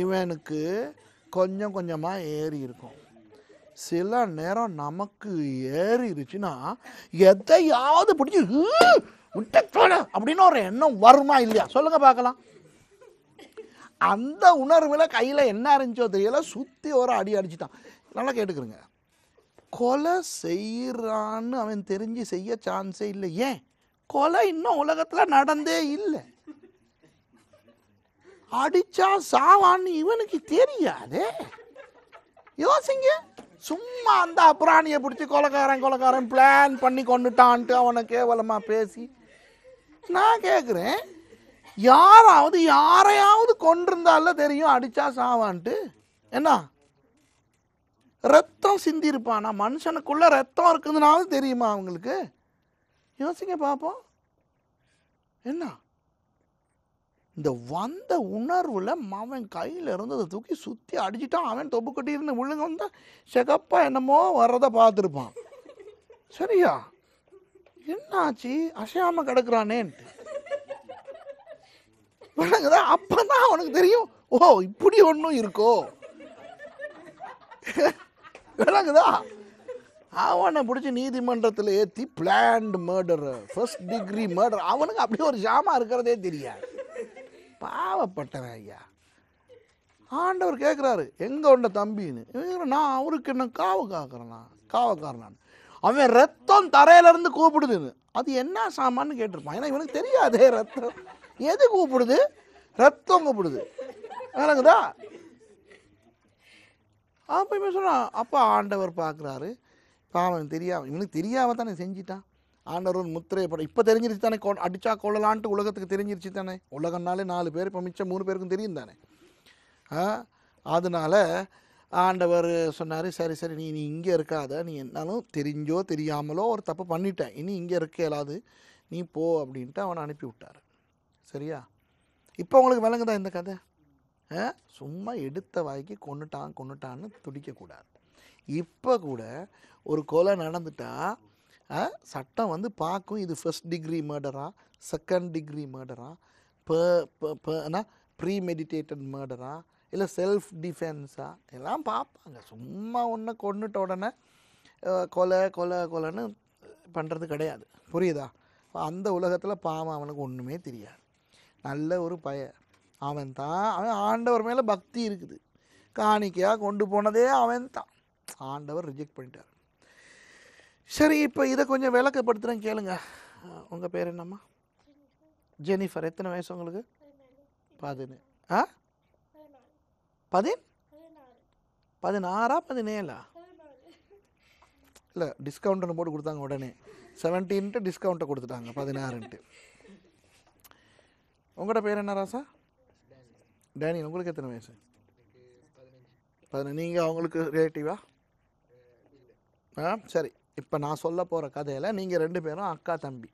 இவனுக்கு கொஞ்சம் கொஞ்சமாக ஏறி இருக்கும் சில நேரம் நமக்கு ஏறிடுச்சுன்னா எதையாவது பிடிச்சி இன்டெக்சுவல் அப்படின்னு ஒரு எண்ணம் வருமா இல்லையா சொல்லுங்க பார்க்கலாம் அந்த உணர்வில் கையில் என்ன இருந்துச்சோ தெரியல சுற்றி ஒரு அடி அடிச்சுட்டான் நல்லா கேட்டுக்கிறேங்க கொலை செய்கிறான்னு அவன் தெரிஞ்சு செய்ய சான்ஸே இல்லை ஏன் கொலை இன்னும் உலகத்தில் நடந்தே இல்லை அடிச்சா சாவான்னு இவனுக்கு தெரியாதே யோசிங்க சும்மா அந்த அப்ராணியை பிடிச்சி கொலைக்காரன் கொலைக்காரன் பிளான் பண்ணி கொண்டுட்டான்ட்டு அவனை கேவலமாக பேசி நான் கேட்குறேன் யாராவது யாரையாவது கொண்டிருந்தால தெரியும் அடிச்சா சாவான்ட்டு என்ன ரத்தம் சிந்திருப்பானா மனுஷனுக்குள்ளே ரத்தம் இருக்குதுனாவது தெரியுமா அவங்களுக்கு யோசிங்க பார்ப்போம் என்ன இந்த வந்த உணர்வில் அவன் கையில் அதை தூக்கி சுற்றி அடிச்சுட்டான் அவன் தொப்பு கட்டியிருந்து விழுங்க வந்தால் செகப்பா என்னமோ வர்றதை பார்த்துருப்பான் சரியா என்னாச்சு அசையாம கிடக்குறானேன்ட்டு விளங்குதா அப்பதான் அவனுக்கு தெரியும் ஓ இப்படி ஒன்றும் இருக்கோ விளங்குதா அவனை பிடிச்சி நீதிமன்றத்தில் ஏற்றி planned murder first degree murder அவனுக்கு அப்படியே ஒரு ஜாமா இருக்கிறதே தெரியாது பாவப்பட்டவன் ஐயா ஆண்டவர் கேட்குறாரு எங்கே உண்ட தம்பின்னு நான் அவருக்கு என்ன காவு காக்குறேன் நான் காவக்காரன் நான் அவன் ரத்தம் தரையிலேருந்து கூப்பிடுதுன்னு அது என்ன சாமான்னு கேட்டிருப்பான் ஏன்னா இவனுக்கு தெரியாதே ரத்தம் எது கூப்பிடுது ரத்தம் கூப்பிடுது எனக்குதா அப்போ இவன் சொல்கிறான் அப்பா ஆண்டவர் பார்க்குறாரு இப்போ அவன் தெரியாம இவனுக்கு தெரியாம தானே செஞ்சிட்டான் ஆண்டவர் முத்திரையை இப்போ தெரிஞ்சிருச்சு தானே கொ அடிச்சா கொள்ளலான்ட்டு உலகத்துக்கு தெரிஞ்சிருச்சு தானே உலகம்னாலே நாலு பேர் இப்போ மிச்சம் மூணு பேருக்கும் தெரியும் தானே அதனால் ஆண்டவர் சொன்னார் சரி சரி நீ நீ இங்கே இருக்காத நீ என்னாலும் தெரிஞ்சோ தெரியாமலோ ஒரு தப்பு பண்ணிட்டேன் இனி இங்கே இருக்க இயலாது நீ போ அப்படின்ட்டு அவனை அனுப்பி விட்டார் சரியா இப்போ உங்களுக்கு விளங்குதா இந்த கதை சும்மா எடுத்த வாய்க்கு கொண்டுட்டான் கொண்டுட்டான்னு துடிக்கக்கூடாது இப்போ கூட ஒரு கொலை நடந்துட்டா சட்டம் வந்து பார்க்கும் இது ஃபஸ்ட் டிகிரி மர்டரா செகண்ட் டிகிரி மர்டரா ப்ரீ மெடிடேட்டட் மர்டரா இல்லை செல்ஃப் டிஃபென்ஸா எல்லாம் பார்ப்பாங்க சும்மா ஒன்று கொண்டுட்ட உடனே கொலை கொலை கொலைன்னு பண்ணுறது கிடையாது புரியுதா அந்த உலகத்தில் பாவம் அவனுக்கு ஒன்றுமே தெரியாது நல்ல ஒரு பய அவன் தான் அவன் ஆண்டவர் மேலே பக்தி இருக்குது காணிக்கையாக கொண்டு போனதே அவன் தான் ஆண்டவர் ரிஜெக்ட் பண்ணிட்டார் சரி இப்போ இதை கொஞ்சம் விளக்கப்படுத்துகிறேன் கேளுங்க உங்கள் பேர் என்னம்மா ஜெனிஃபர் எத்தனை வயசு உங்களுக்கு பதினேழு ஆ பதி பதினாறா பதினேழா இல்லை டிஸ்கவுண்ட்னு போட்டு கொடுத்தாங்க உடனே செவன்டீன்ட்டு டிஸ்கவுண்ட்டை கொடுத்துட்டாங்க பதினாறுன்ட்டு உங்களோட பேர் என்ன ராசா டேனியல் உங்களுக்கு எத்தனை வயசு பதினஞ்சு நீங்கள் அவங்களுக்கு ரிலேட்டிவா ஆ சரி இப்போ நான் சொல்ல போகிற கதையில் நீங்கள் ரெண்டு பேரும் அக்கா தம்பி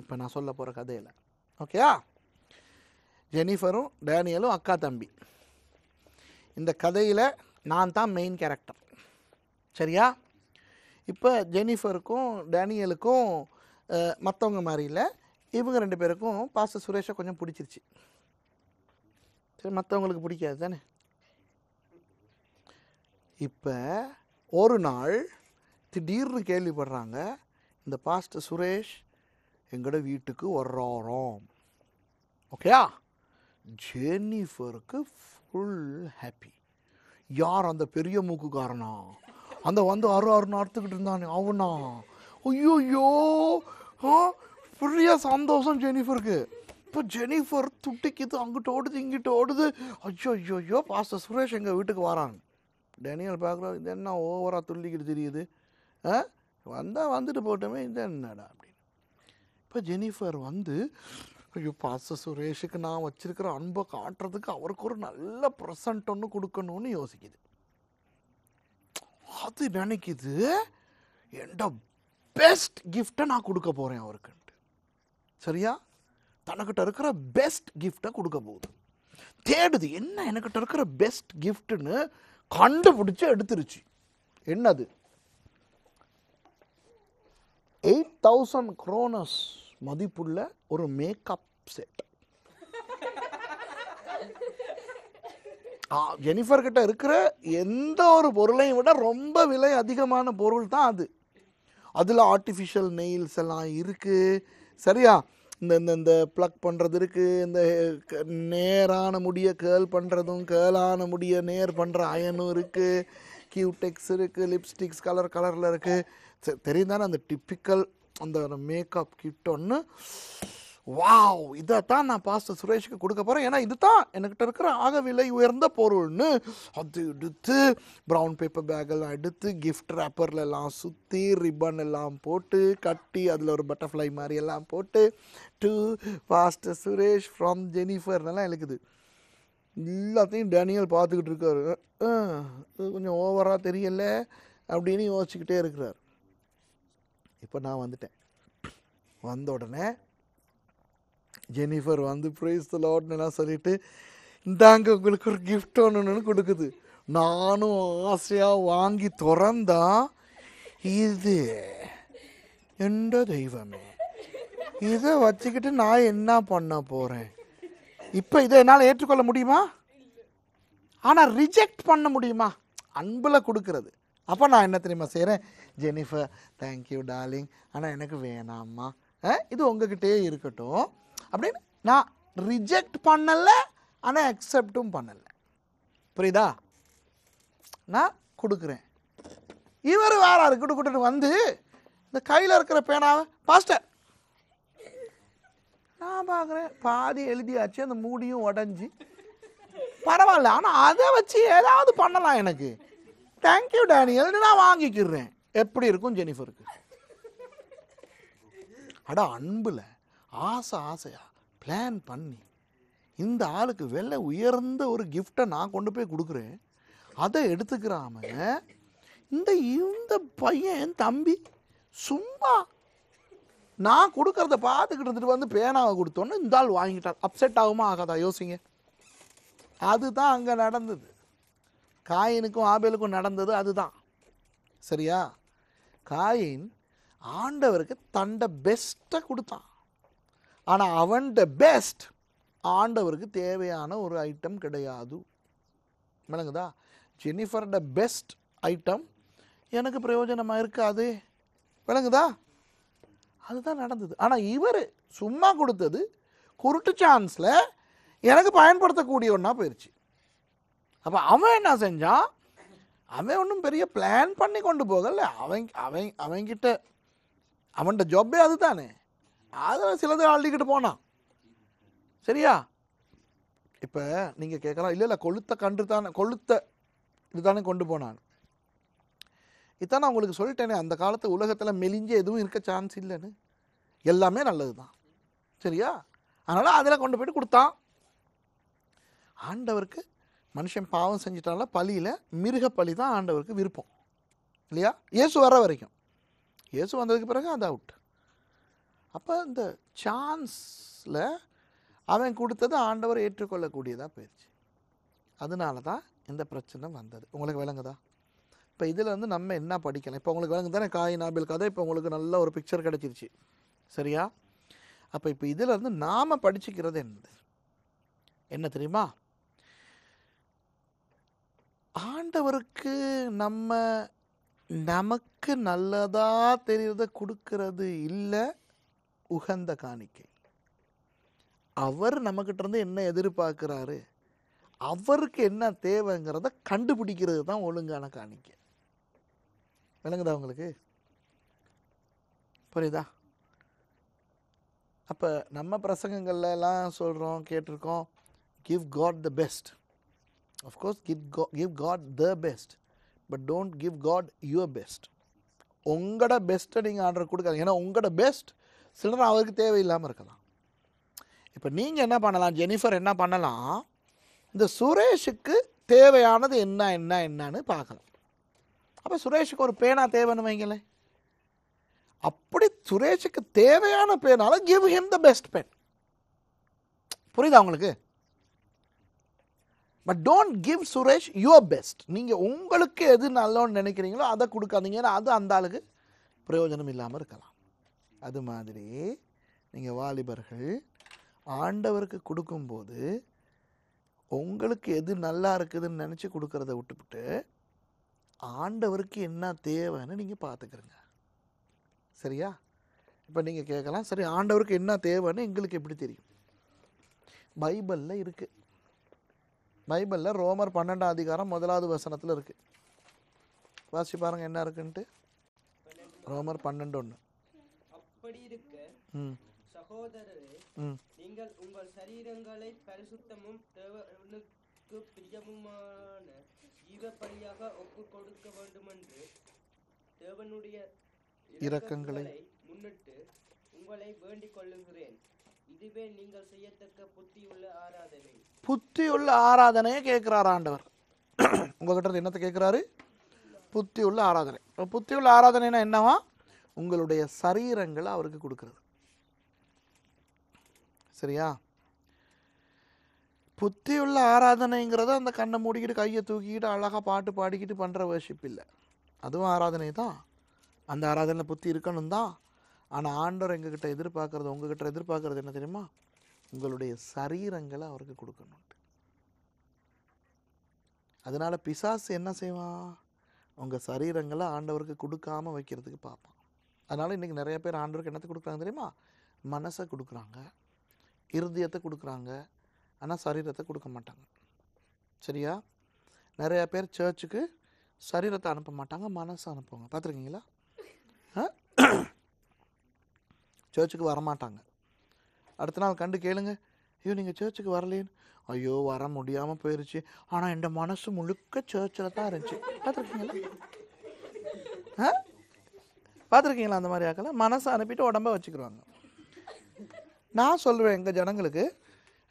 இப்போ நான் சொல்ல போகிற கதையில் ஓகேயா ஜெனிஃபரும் டேனியலும் அக்கா தம்பி இந்த கதையில் நான் தான் மெயின் கேரக்டர் சரியா இப்போ ஜெனிஃபருக்கும் டேனியலுக்கும் மற்றவங்க மாதிரி இல்லை இவங்க ரெண்டு பேருக்கும் பாச சுரேஷை கொஞ்சம் பிடிச்சிருச்சு சரி மற்றவங்களுக்கு பிடிக்காது தானே இப்போ ஒரு நாள் திடீர்னு கேள்விப்படுறாங்க இந்த பாஸ்டர் சுரேஷ் எங்களோட வீட்டுக்கு வர்றோம் ஓகேயா ஜெனிஃபருக்கு ஃபுல் ஹாப்பி யார் அந்த பெரிய மூக்குக்காரனா அந்த வந்து அறு அருண் அறுத்துக்கிட்டு இருந்தானே அவனா ஐயோயோ பெரிய சந்தோஷம் ஜெனிஃபருக்கு இப்போ ஜெனிஃபர் துட்டிக்குது அங்கிட்ட ஓடுது இங்கிட்ட ஓடுது ஐயோ ஐயோ ஐயோ பாஸ்டர் சுரேஷ் எங்கள் வீட்டுக்கு வராங்க டேனியல் பார்க்குறோம் இது என்ன ஓவராக துள்ளிக்கிட்டு தெரியுது ஆ வந்தால் வந்துட்டு போட்டோமே இது என்னடா அப்படின்னு இப்போ ஜெனிஃபர் வந்து ஐயோ பாச சுரேஷுக்கு நான் வச்சுருக்கிற அன்பை காட்டுறதுக்கு அவருக்கு ஒரு நல்ல ப்ரெசன்ட் ஒன்று கொடுக்கணும்னு யோசிக்குது அது நினைக்குது என்ட பெஸ்ட் கிஃப்டை நான் கொடுக்க போகிறேன் அவருக்குன்ட்டு சரியா தனக்கிட்ட இருக்கிற பெஸ்ட் கிஃப்டை கொடுக்க போகுது தேடுது என்ன எனக்கிட்ட இருக்கிற பெஸ்ட் கிஃப்ட்டுன்னு கண்டுபிடிச்சி எடுத்துருச்சு என்னது எயிட் தௌசண்ட் குரோனஸ் மதிப்புள்ள ஒரு மேக்கப் செட் ஜெனிஃபர் கிட்ட இருக்கிற எந்த ஒரு பொருளையும் விட ரொம்ப விலை அதிகமான பொருள் தான் அது அதில் ஆர்டிஃபிஷியல் நெயில்ஸ் எல்லாம் இருக்குது சரியா இந்த இந்த இந்த ப்ளக் பண்ணுறது இருக்குது இந்த நேரான முடிய கேர்ள் பண்ணுறதும் கேர்ளான முடிய நேர் பண்ணுற அயனும் இருக்குது கியூடெக்ஸ் இருக்குது லிப்ஸ்டிக்ஸ் கலர் கலரில் இருக்குது தெரியும் தானே அந்த டிப்பிக்கல் அந்த மேக்கப் கிட் ஒன்று வாவ் இதை தான் நான் பாஸ்டர் சுரேஷுக்கு கொடுக்க போகிறேன் ஏன்னா இது தான் என்கிட்ட இருக்கிற ஆக விலை உயர்ந்த பொருள்னு அது எடுத்து ப்ரௌன் பேப்பர் பேக்கெல்லாம் எடுத்து கிஃப்ட் ரேப்பரில் எல்லாம் சுற்றி ரிப்பன் எல்லாம் போட்டு கட்டி அதில் ஒரு பட்டர்ஃப்ளை மாதிரி எல்லாம் போட்டு டு பாஸ்டர் சுரேஷ் ஃப்ரம் ஜெனிஃபர்னெல்லாம் எழுக்குது எல்லாத்தையும் டேனியல் பார்த்துக்கிட்டு இருக்காரு கொஞ்சம் ஓவராக தெரியல அப்படின்னு யோசிச்சுக்கிட்டே இருக்கிறார் இப்போ நான் வந்துட்டேன் வந்த உடனே ஜெனிஃபர் வந்து ப்ரைஸ் லாட்னுலாம் சொல்லிட்டு இந்தாங்க உங்களுக்கு ஒரு கிஃப்ட் ஒன்று கொடுக்குது நானும் ஆசையாக வாங்கி திறந்தா இது எந்த தெய்வமே இதை வச்சுக்கிட்டு நான் என்ன பண்ண போகிறேன் இப்போ இதை என்னால் ஏற்றுக்கொள்ள முடியுமா ஆனால் ரிஜெக்ட் பண்ண முடியுமா அன்பில் கொடுக்கறது அப்போ நான் என்ன தெரியுமா செய்கிறேன் ஜெனிஃபர் தேங்க்யூ டார்லிங் ஆனால் எனக்கு வேணாம்மா இது உங்ககிட்டயே இருக்கட்டும் அப்படின்னு நான் ரிஜெக்ட் பண்ணலை ஆனால் அக்செப்டும் பண்ணலை புரியுதா நான் கொடுக்குறேன் இவர் வேறாரு கூட்டு கொடுத்துட்டு வந்து இந்த கையில் இருக்கிற பேனாவை பாஸ்டர் நான் பார்க்குறேன் பாதி எழுதியாச்சு அந்த மூடியும் உடஞ்சி பரவாயில்ல ஆனால் அதை வச்சு ஏதாவது பண்ணலாம் எனக்கு தேங்க்யூ டேனியல் நான் வாங்கிக்கிறேன் எப்படி இருக்கும் ஜெனிஃபருக்கு அட அன்பில் ஆசை ஆசையாக பிளான் பண்ணி இந்த ஆளுக்கு விலை உயர்ந்த ஒரு கிஃப்டை நான் கொண்டு போய் கொடுக்குறேன் அதை எடுத்துக்கிறாம இந்த இந்த பையன் தம்பி சும்மா நான் கொடுக்கறத பார்த்துக்கிட்டு இருந்துட்டு வந்து பேனாவை கொடுத்தோன்னு இந்த ஆள் வாங்கிட்டார் அப்செட் ஆகுமா ஆகாதா யோசிங்க அதுதான் அங்கே நடந்தது காயினுக்கும் ஆபேலுக்கும் நடந்தது அதுதான் சரியா காயின் ஆண்டவருக்கு தண்ட பெஸ்ட்டை கொடுத்தான் ஆனால் அவன்ட பெஸ்ட் ஆண்டவருக்கு தேவையான ஒரு ஐட்டம் கிடையாது விளங்குதா ஜெனிஃபர்ட பெஸ்ட் ஐட்டம் எனக்கு பிரயோஜனமாக இருக்காது விளங்குதா அதுதான் நடந்தது ஆனால் இவர் சும்மா கொடுத்தது குருட்டு சான்ஸில் எனக்கு பயன்படுத்தக்கூடிய ஒன்றா போயிடுச்சு அப்போ அவன் என்ன செஞ்சான் அவன் ஒன்றும் பெரிய பிளான் பண்ணி கொண்டு போகல அவன் அவன் அவன்கிட்ட அவன்கிட்ட ஜோப்பே அது தானே அதில் சிலது அள்ளிக்கிட்டு போனான் சரியா இப்போ நீங்கள் கேட்கலாம் இல்லை இல்லை கொளுத்த கன்று தானே கொளுத்த இதுதானே கொண்டு போனான் இதான் நான் உங்களுக்கு சொல்லிட்டேனே அந்த காலத்து உலகத்தில் மெலிஞ்ச எதுவும் இருக்க சான்ஸ் இல்லைன்னு எல்லாமே நல்லது தான் சரியா அதனால் அதில் கொண்டு போயிட்டு கொடுத்தான் ஆண்டவருக்கு மனுஷன் பாவம் செஞ்சிட்டால பலியில் மிருக பலி தான் ஆண்டவருக்கு விருப்பம் இல்லையா இயேசு வர வரைக்கும் இயேசு வந்ததுக்கு பிறகு அது அவுட் அப்போ இந்த சான்ஸில் அவன் கொடுத்தது ஆண்டவர் ஏற்றுக்கொள்ளக்கூடியதாக போயிடுச்சு அதனால தான் இந்த பிரச்சனை வந்தது உங்களுக்கு விளங்குதா இப்போ இதில் வந்து நம்ம என்ன படிக்கலாம் இப்போ உங்களுக்கு விளங்கு தானே காய் நாபில் கதை இப்போ உங்களுக்கு நல்ல ஒரு பிக்சர் கிடச்சிருச்சு சரியா அப்போ இப்போ இதில் வந்து நாம் படிச்சுக்கிறது என்னது என்ன தெரியுமா ஆண்டவருக்கு நம்ம நமக்கு நல்லதாக தெரியறத கொடுக்கறது இல்லை உகந்த காணிக்கை அவர் நம்மக்கிட்ட இருந்து என்ன எதிர்பார்க்குறாரு அவருக்கு என்ன தேவைங்கிறத கண்டுபிடிக்கிறது தான் ஒழுங்கான காணிக்கை விளங்குதா உங்களுக்கு புரியுதா அப்போ நம்ம பிரசங்கங்கள்லாம் சொல்கிறோம் கேட்டிருக்கோம் give God the best Of course, give God, give God the best, but don't give God your best. உங்களோட பெஸ்ட்டை நீங்கள் ஆர்டர் கொடுக்காது ஏன்னா உங்களோட பெஸ்ட் சிலர் அவருக்கு தேவையில்லாமல் இருக்கலாம் இப்போ நீங்கள் என்ன பண்ணலாம் ஜெனிஃபர் என்ன பண்ணலாம் இந்த சுரேஷுக்கு தேவையானது என்ன என்ன என்னன்னு பார்க்கலாம் அப்போ சுரேஷுக்கு ஒரு பேனா தேவைன்னு வைங்களேன் அப்படி சுரேஷுக்கு தேவையான பேனால give him the best pen புரியுதா உங்களுக்கு but don't give Suresh your best நீங்கள் உங்களுக்கு எது நல்லோன்னு நினைக்கிறீங்களோ அதை கொடுக்காதீங்க ஏன்னா அது அந்த ஆளுக்கு பிரயோஜனம் இல்லாமல் இருக்கலாம் அது மாதிரி நீங்கள் வாலிபர்கள் ஆண்டவருக்கு கொடுக்கும்போது உங்களுக்கு எது நல்லா இருக்குதுன்னு நினச்சி கொடுக்குறத விட்டுவிட்டு ஆண்டவருக்கு என்ன தேவைன்னு நீங்கள் பார்த்துக்கிறங்க சரியா இப்போ நீங்கள் கேட்கலாம் சரி ஆண்டவருக்கு என்ன தேவைன்னு எங்களுக்கு எப்படி தெரியும் பைபிளில் இருக்குது பைபிளில் ரோமர் பன்னெண்டாம் அதிகாரம் முதலாவது வசனத்தில் இருக்குது வாசி பாருங்கள் என்ன இருக்குன்ட்டு ரோமர் பன்னெண்டு ஒன்று அப்படி இருக்க ம் நீங்கள் உங்கள் சரீரங்களை பரிசுத்தமும் தேவனுக்கு பிரியமுமான ஜீவபலியாக ஒப்பு கொடுக்க தேவனுடைய இரக்கங்களை முன்னிட்டு உங்களை வேண்டிக் கொள்ளுகிறேன் புத்தி உள்ள புத்தியுள்ள ஆராதனையை கேட்கிறார் ஆண்டவர் உங்ககிட்ட இருந்து என்னத்தை கேட்குறாரு உள்ள ஆராதனை புத்தி உள்ள ஆராதனைனா என்னவா உங்களுடைய சரீரங்களை அவருக்கு கொடுக்கறது சரியா புத்தி உள்ள ஆராதனைங்கிறத அந்த கண்ணை மூடிக்கிட்டு கையை தூக்கிக்கிட்டு அழகாக பாட்டு பாடிக்கிட்டு பண்ணுற வேர்ஷிப் இல்லை அதுவும் ஆராதனை தான் அந்த ஆராதனை புத்தி இருக்கணும் தான் ஆனால் ஆண்டவர் எங்ககிட்ட எதிர்பார்க்குறது உங்ககிட்ட எதிர்பார்க்குறது என்ன தெரியுமா உங்களுடைய சரீரங்களை அவருக்கு கொடுக்கணும் அதனால் பிசாசு என்ன செய்வான் உங்கள் சரீரங்களை ஆண்டவருக்கு கொடுக்காமல் வைக்கிறதுக்கு பார்ப்பான் அதனால் இன்றைக்கி நிறைய பேர் ஆண்டவருக்கு என்னத்தை கொடுக்குறாங்க தெரியுமா மனசை கொடுக்குறாங்க இருதயத்தை கொடுக்குறாங்க ஆனால் சரீரத்தை கொடுக்க மாட்டாங்க சரியா நிறையா பேர் சர்ச்சுக்கு சரீரத்தை அனுப்ப மாட்டாங்க மனசை அனுப்புவாங்க பார்த்துருக்கீங்களா சர்ச்சுக்கு வரமாட்டாங்க அடுத்த நாள் கண்டு கேளுங்க ஐயோ நீங்கள் சர்ச்சுக்கு வரலேன்னு ஐயோ வர முடியாமல் போயிருச்சு ஆனால் என் மனசு முழுக்க சர்ச்சில் தான் இருந்துச்சு பார்த்துருக்கீங்களா ஆ பார்த்துருக்கீங்களா அந்த மாதிரி ஆக்கலாம் மனசை அனுப்பிட்டு உடம்ப வச்சுக்கிறாங்க நான் சொல்லுவேன் எங்கள் ஜனங்களுக்கு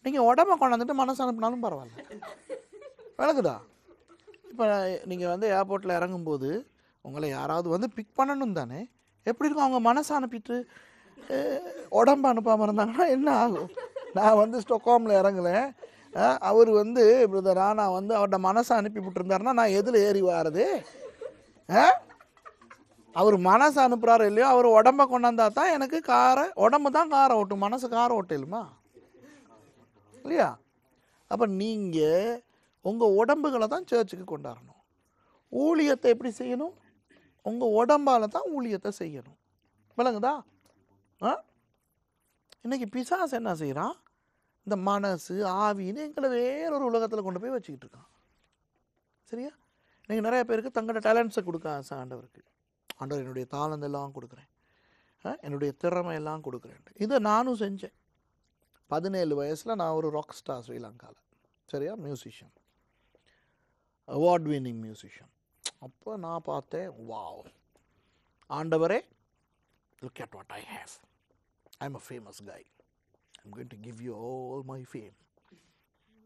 நீங்கள் உடம்ப கொண்டாந்துட்டு மனசு அனுப்பினாலும் பரவாயில்ல விளக்குதா இப்போ நீங்கள் வந்து ஏர்போர்ட்டில் இறங்கும்போது உங்களை யாராவது வந்து பிக் பண்ணணும் தானே எப்படி இருக்கும் அவங்க மனசை அனுப்பிட்டு உடம்பு அனுப்பாமல் இருந்தாங்கன்னா என்ன ஆகும் நான் வந்து ஸ்டொக்ஹோமில் இறங்குலேன் அவர் வந்து பிரதர் ராணா வந்து அவர்கிட்ட மனசை அனுப்பி விட்டுருந்தாருன்னா நான் எதில் ஏறி வாரது அவர் மனசை அனுப்புகிறாரோ இல்லையோ அவர் உடம்பை கொண்டாந்தா தான் எனக்கு காரை உடம்பு தான் காரை ஓட்டும் மனசு காரை ஓட்டையிலுமா இல்லையா அப்போ நீங்கள் உங்கள் உடம்புகளை தான் சேர்ச்சுக்கு கொண்டாடணும் ஊழியத்தை எப்படி செய்யணும் உங்கள் உடம்பால் தான் ஊழியத்தை செய்யணும் விளங்குதா இன்றைக்கி பிசாசு என்ன செய்கிறான் இந்த மனசு ஆவின்னு எங்களை வேறொரு உலகத்தில் கொண்டு போய் வச்சுக்கிட்டு இருக்கான் சரியா இன்றைக்கி நிறைய பேருக்கு தங்களோட டேலண்ட்ஸை கொடுக்க ஆசை ஆண்டவருக்கு ஆண்டவர் என்னுடைய தாளந்த எல்லாம் கொடுக்குறேன் என்னுடைய திறமை எல்லாம் கொடுக்குறேன் இதை நானும் செஞ்சேன் பதினேழு வயசில் நான் ஒரு ராக் ஸ்டார் ஸ்ரீலங்காவில் சரியா மியூசிஷியன் அவார்ட் வின்னிங் மியூசிஷியன் அப்போ நான் பார்த்தேன் வாவ் ஆண்டவரே look at what I have I'm a famous guy I'm going to give you all my fame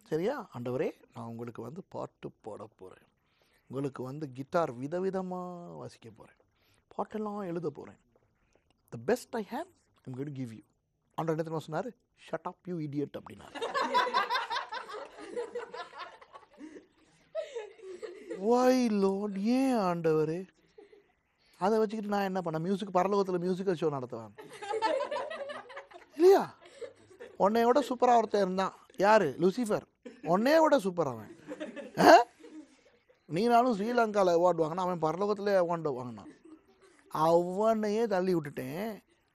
சரியா ஆண்டவரே நான் உங்களுக்கு வந்து பாட்டு போட போகிறேன் உங்களுக்கு வந்து கிட்டார் விதவிதமாக வாசிக்க போகிறேன் பாட்டெல்லாம் எழுத போகிறேன் the best I have I'm going give you ஆண்டவர் என்ன சொன்னார் ஷட் அப் யூ இடியட் அப்படின்னாரு வாய் லோட் ஏன் ஆண்டவர் அதை வச்சுக்கிட்டு நான் என்ன பண்ணேன் மியூசிக் பரலோகத்தில் மியூசிக்கல் ஷோ நடத்துவேன் உன்னைய விட சூப்பராக ஒருத்தர் இருந்தான் யார் லூசிஃபர் உன்னைய விட சூப்பர் அவன் நீ நானும் ஸ்ரீலங்காவில் அவார்டு வாங்கினா அவன் பரலோகத்தில் அவார்டு வாங்கினான் அவனையே தள்ளி விட்டுட்டேன்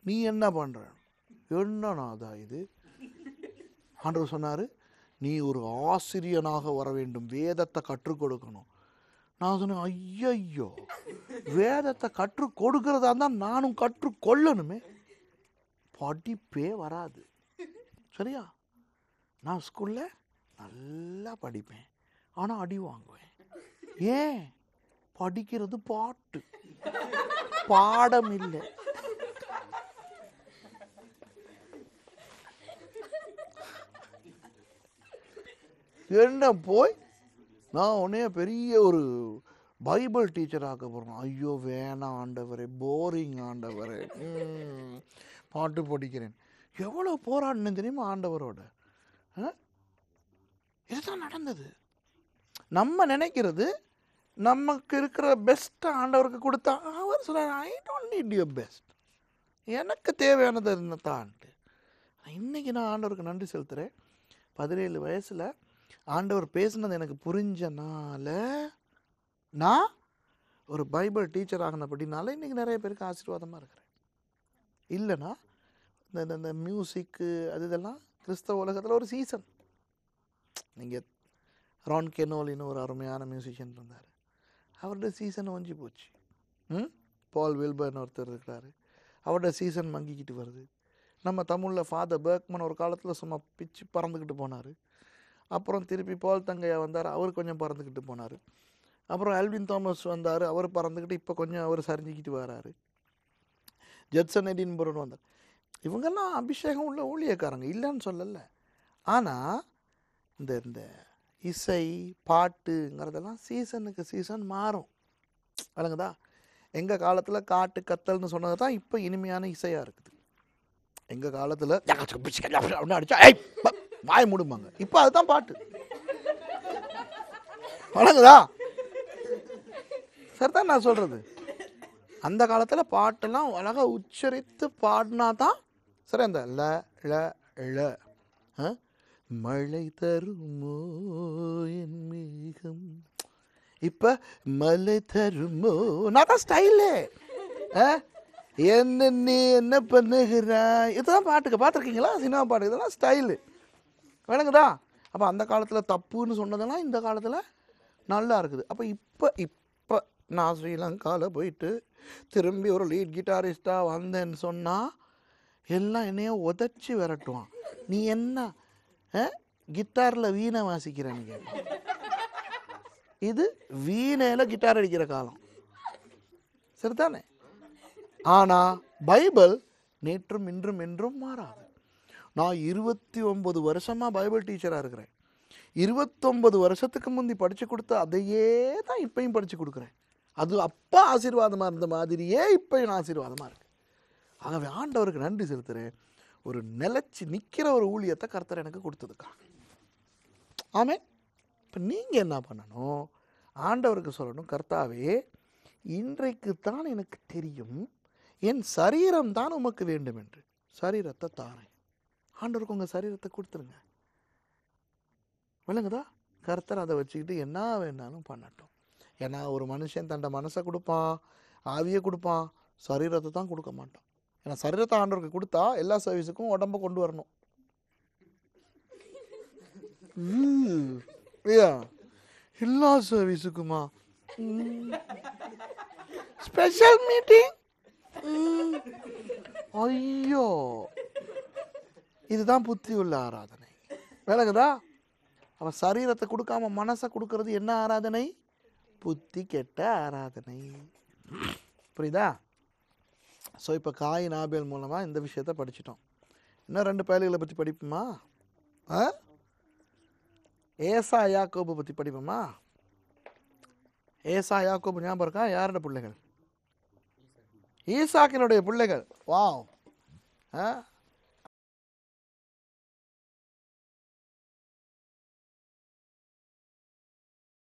நீ என்ன பண்ணுற என்னண்ணாதா இது ஆண்டவர் சொன்னார் நீ ஒரு ஆசிரியனாக வர வேண்டும் வேதத்தை கற்றுக் கொடுக்கணும் நான் சொன்னேன் ஐயோ வேதத்தை கற்றுக் கொடுக்கறதா இருந்தால் நானும் கற்றுக்கொள்ளணுமே படிப்பே வராது சரியா நான் ஸ்கூலில் நல்லா படிப்பேன் ஆனால் அடி வாங்குவேன் ஏன் படிக்கிறது பாட்டு பாடம் இல்லை என்ன போய் நான் உடனே பெரிய ஒரு பைபிள் ஆக்க போகிறோம் ஐயோ வேணாம் ஆண்டவரே போரிங் ஆண்டவரே பாட்டு படிக்கிறேன் எவ்வளோ போராடினு தெரியுமா ஆண்டவரோட இதுதான் நடந்தது நம்ம நினைக்கிறது நமக்கு இருக்கிற பெஸ்ட்டை ஆண்டவருக்கு கொடுத்தா அவர் சொல்ல I don't need you best எனக்கு தேவையானது இருந்தான்ட்டு இன்றைக்கி நான் ஆண்டவருக்கு நன்றி செலுத்துகிறேன் பதினேழு வயசில் ஆண்டவர் பேசினது எனக்கு புரிஞ்சனால நான் ஒரு பைபிள் டீச்சர் ஆகினபடினால இன்றைக்கி நிறைய பேருக்கு ஆசீர்வாதமாக இருக்கிறேன் இல்லைனா இந்த இந்த மியூசிக்கு அது இதெல்லாம் கிறிஸ்தவ உலகத்தில் ஒரு சீசன் நீங்கள் ரான் கெனோலின்னு ஒரு அருமையான மியூசிஷியன் இருந்தார் அவருடைய சீசன் ஒஞ்சி போச்சு ம் பால் வில்பர்னு ஒருத்தர் இருக்கிறாரு அவருடைய சீசன் மங்கிக்கிட்டு வருது நம்ம தமிழில் ஃபாதர் பேக்மன் ஒரு காலத்தில் சும்மா பிச்சு பறந்துக்கிட்டு போனார் அப்புறம் திருப்பி பால் தங்கையா வந்தார் அவர் கொஞ்சம் பறந்துக்கிட்டு போனார் அப்புறம் அல்வின் தாமஸ் வந்தார் அவர் பறந்துக்கிட்டு இப்போ கொஞ்சம் அவர் சரிஞ்சிக்கிட்டு வராரு ஜெட்சன் எடின்புரன் வந்தார் இவங்கெல்லாம் அபிஷேகம் உள்ள ஊழியக்காரங்க இல்லைன்னு சொல்லலை ஆனால் இந்த இந்த இசை பாட்டுங்கிறதெல்லாம் சீசனுக்கு சீசன் மாறும் விளங்குதா எங்கள் காலத்தில் காட்டு கத்தல்னு சொன்னது தான் இப்போ இனிமையான இசையாக இருக்குது எங்கள் காலத்தில் அப்படின்னு அடிச்சா ஏய் வாய் மூடுமாங்க இப்போ அதுதான் பாட்டு வழங்குதா சரிதான் நான் சொல்கிறது அந்த காலத்தில் பாட்டெல்லாம் அழகாக உச்சரித்து பாடினா தான் சரி அந்த ல ல ல மழை தருமோ என் மேகம் இப்போ மலை தருமோ நான் தான் ஸ்டைலு என்ன நீ என்ன பண்ணுகிறாய் இதுதான் பாட்டுக்கு பார்த்துருக்கீங்களா சினிமா பாட்டு இதெல்லாம் ஸ்டைலு வேணுங்கதா அப்போ அந்த காலத்தில் தப்புன்னு சொன்னதெல்லாம் இந்த காலத்தில் நல்லா இருக்குது அப்போ இப்போ இப்போ நான் ஸ்ரீலங்காவில் போயிட்டு திரும்பி ஒரு லீட் கிட்டாரிஸ்டாக வந்தேன்னு சொன்னால் எல்லாம் என்னையோ உதச்சி விரட்டுவான் நீ என்ன கிட்டாரில் வீணை வாசிக்கிற நீங்கள் இது வீணையில் கிட்டார் அடிக்கிற காலம் சரிதானே ஆனால் பைபிள் நேற்றும் இன்றும் என்றும் மாறாது நான் இருபத்தி ஒம்பது வருஷமாக பைபிள் டீச்சராக இருக்கிறேன் இருபத்தொம்பது வருஷத்துக்கு முந்தி படித்து கொடுத்த அதையே தான் இப்பையும் படித்து கொடுக்குறேன் அது அப்பா ஆசீர்வாதமாக இருந்த மாதிரியே இப்போ ஆசீர்வாதமாக இருக்குது ஆகவே ஆண்டவருக்கு நன்றி செலுத்துகிறேன் ஒரு நிலச்சி நிற்கிற ஒரு ஊழியத்தை கருத்தர் எனக்கு கொடுத்ததுக்கா ஆமே இப்போ நீங்கள் என்ன பண்ணணும் ஆண்டவருக்கு சொல்லணும் கர்த்தாவே இன்றைக்கு தான் எனக்கு தெரியும் என் சரீரம் தான் உமக்கு வேண்டும் என்று சரீரத்தை தாரேன் ஆண்டவருக்கு உங்கள் சரீரத்தை கொடுத்துருங்க விளங்குதா கர்த்தர் அதை வச்சுக்கிட்டு என்ன வேணாலும் பண்ணட்டும் ஏன்னா ஒரு மனுஷன் தன்னோட மனசை கொடுப்பான் ஆவியை கொடுப்பான் சரீரத்தை தான் கொடுக்க மாட்டான் ஏன்னா சரீரத்தை ஆண்டவருக்கு கொடுத்தா எல்லா சர்வீஸுக்கும் உடம்ப கொண்டு வரணும் ஐயா எல்லா சர்வீஸுக்குமா ஸ்பெஷல் மீட்டிங் ஐயோ இதுதான் புத்தி உள்ள ஆராதனை விளங்குதா அவன் சரீரத்தை கொடுக்காம மனசை கொடுக்கறது என்ன ஆராதனை புத்தி கெட்ட ஆராதனை புரியுதா ஸோ இப்போ காய் நாபியல் மூலமாக இந்த விஷயத்த படிச்சிட்டோம் இன்னும் ரெண்டு பயல்களை பற்றி படிப்போமா ஆ ஏசா யாக்கோபு பற்றி படிப்போமா ஏசா யாக்கோபு ஞாபகம் இருக்கா யாரோட பிள்ளைகள் ஈசாக்கினுடைய பிள்ளைகள் வாவ்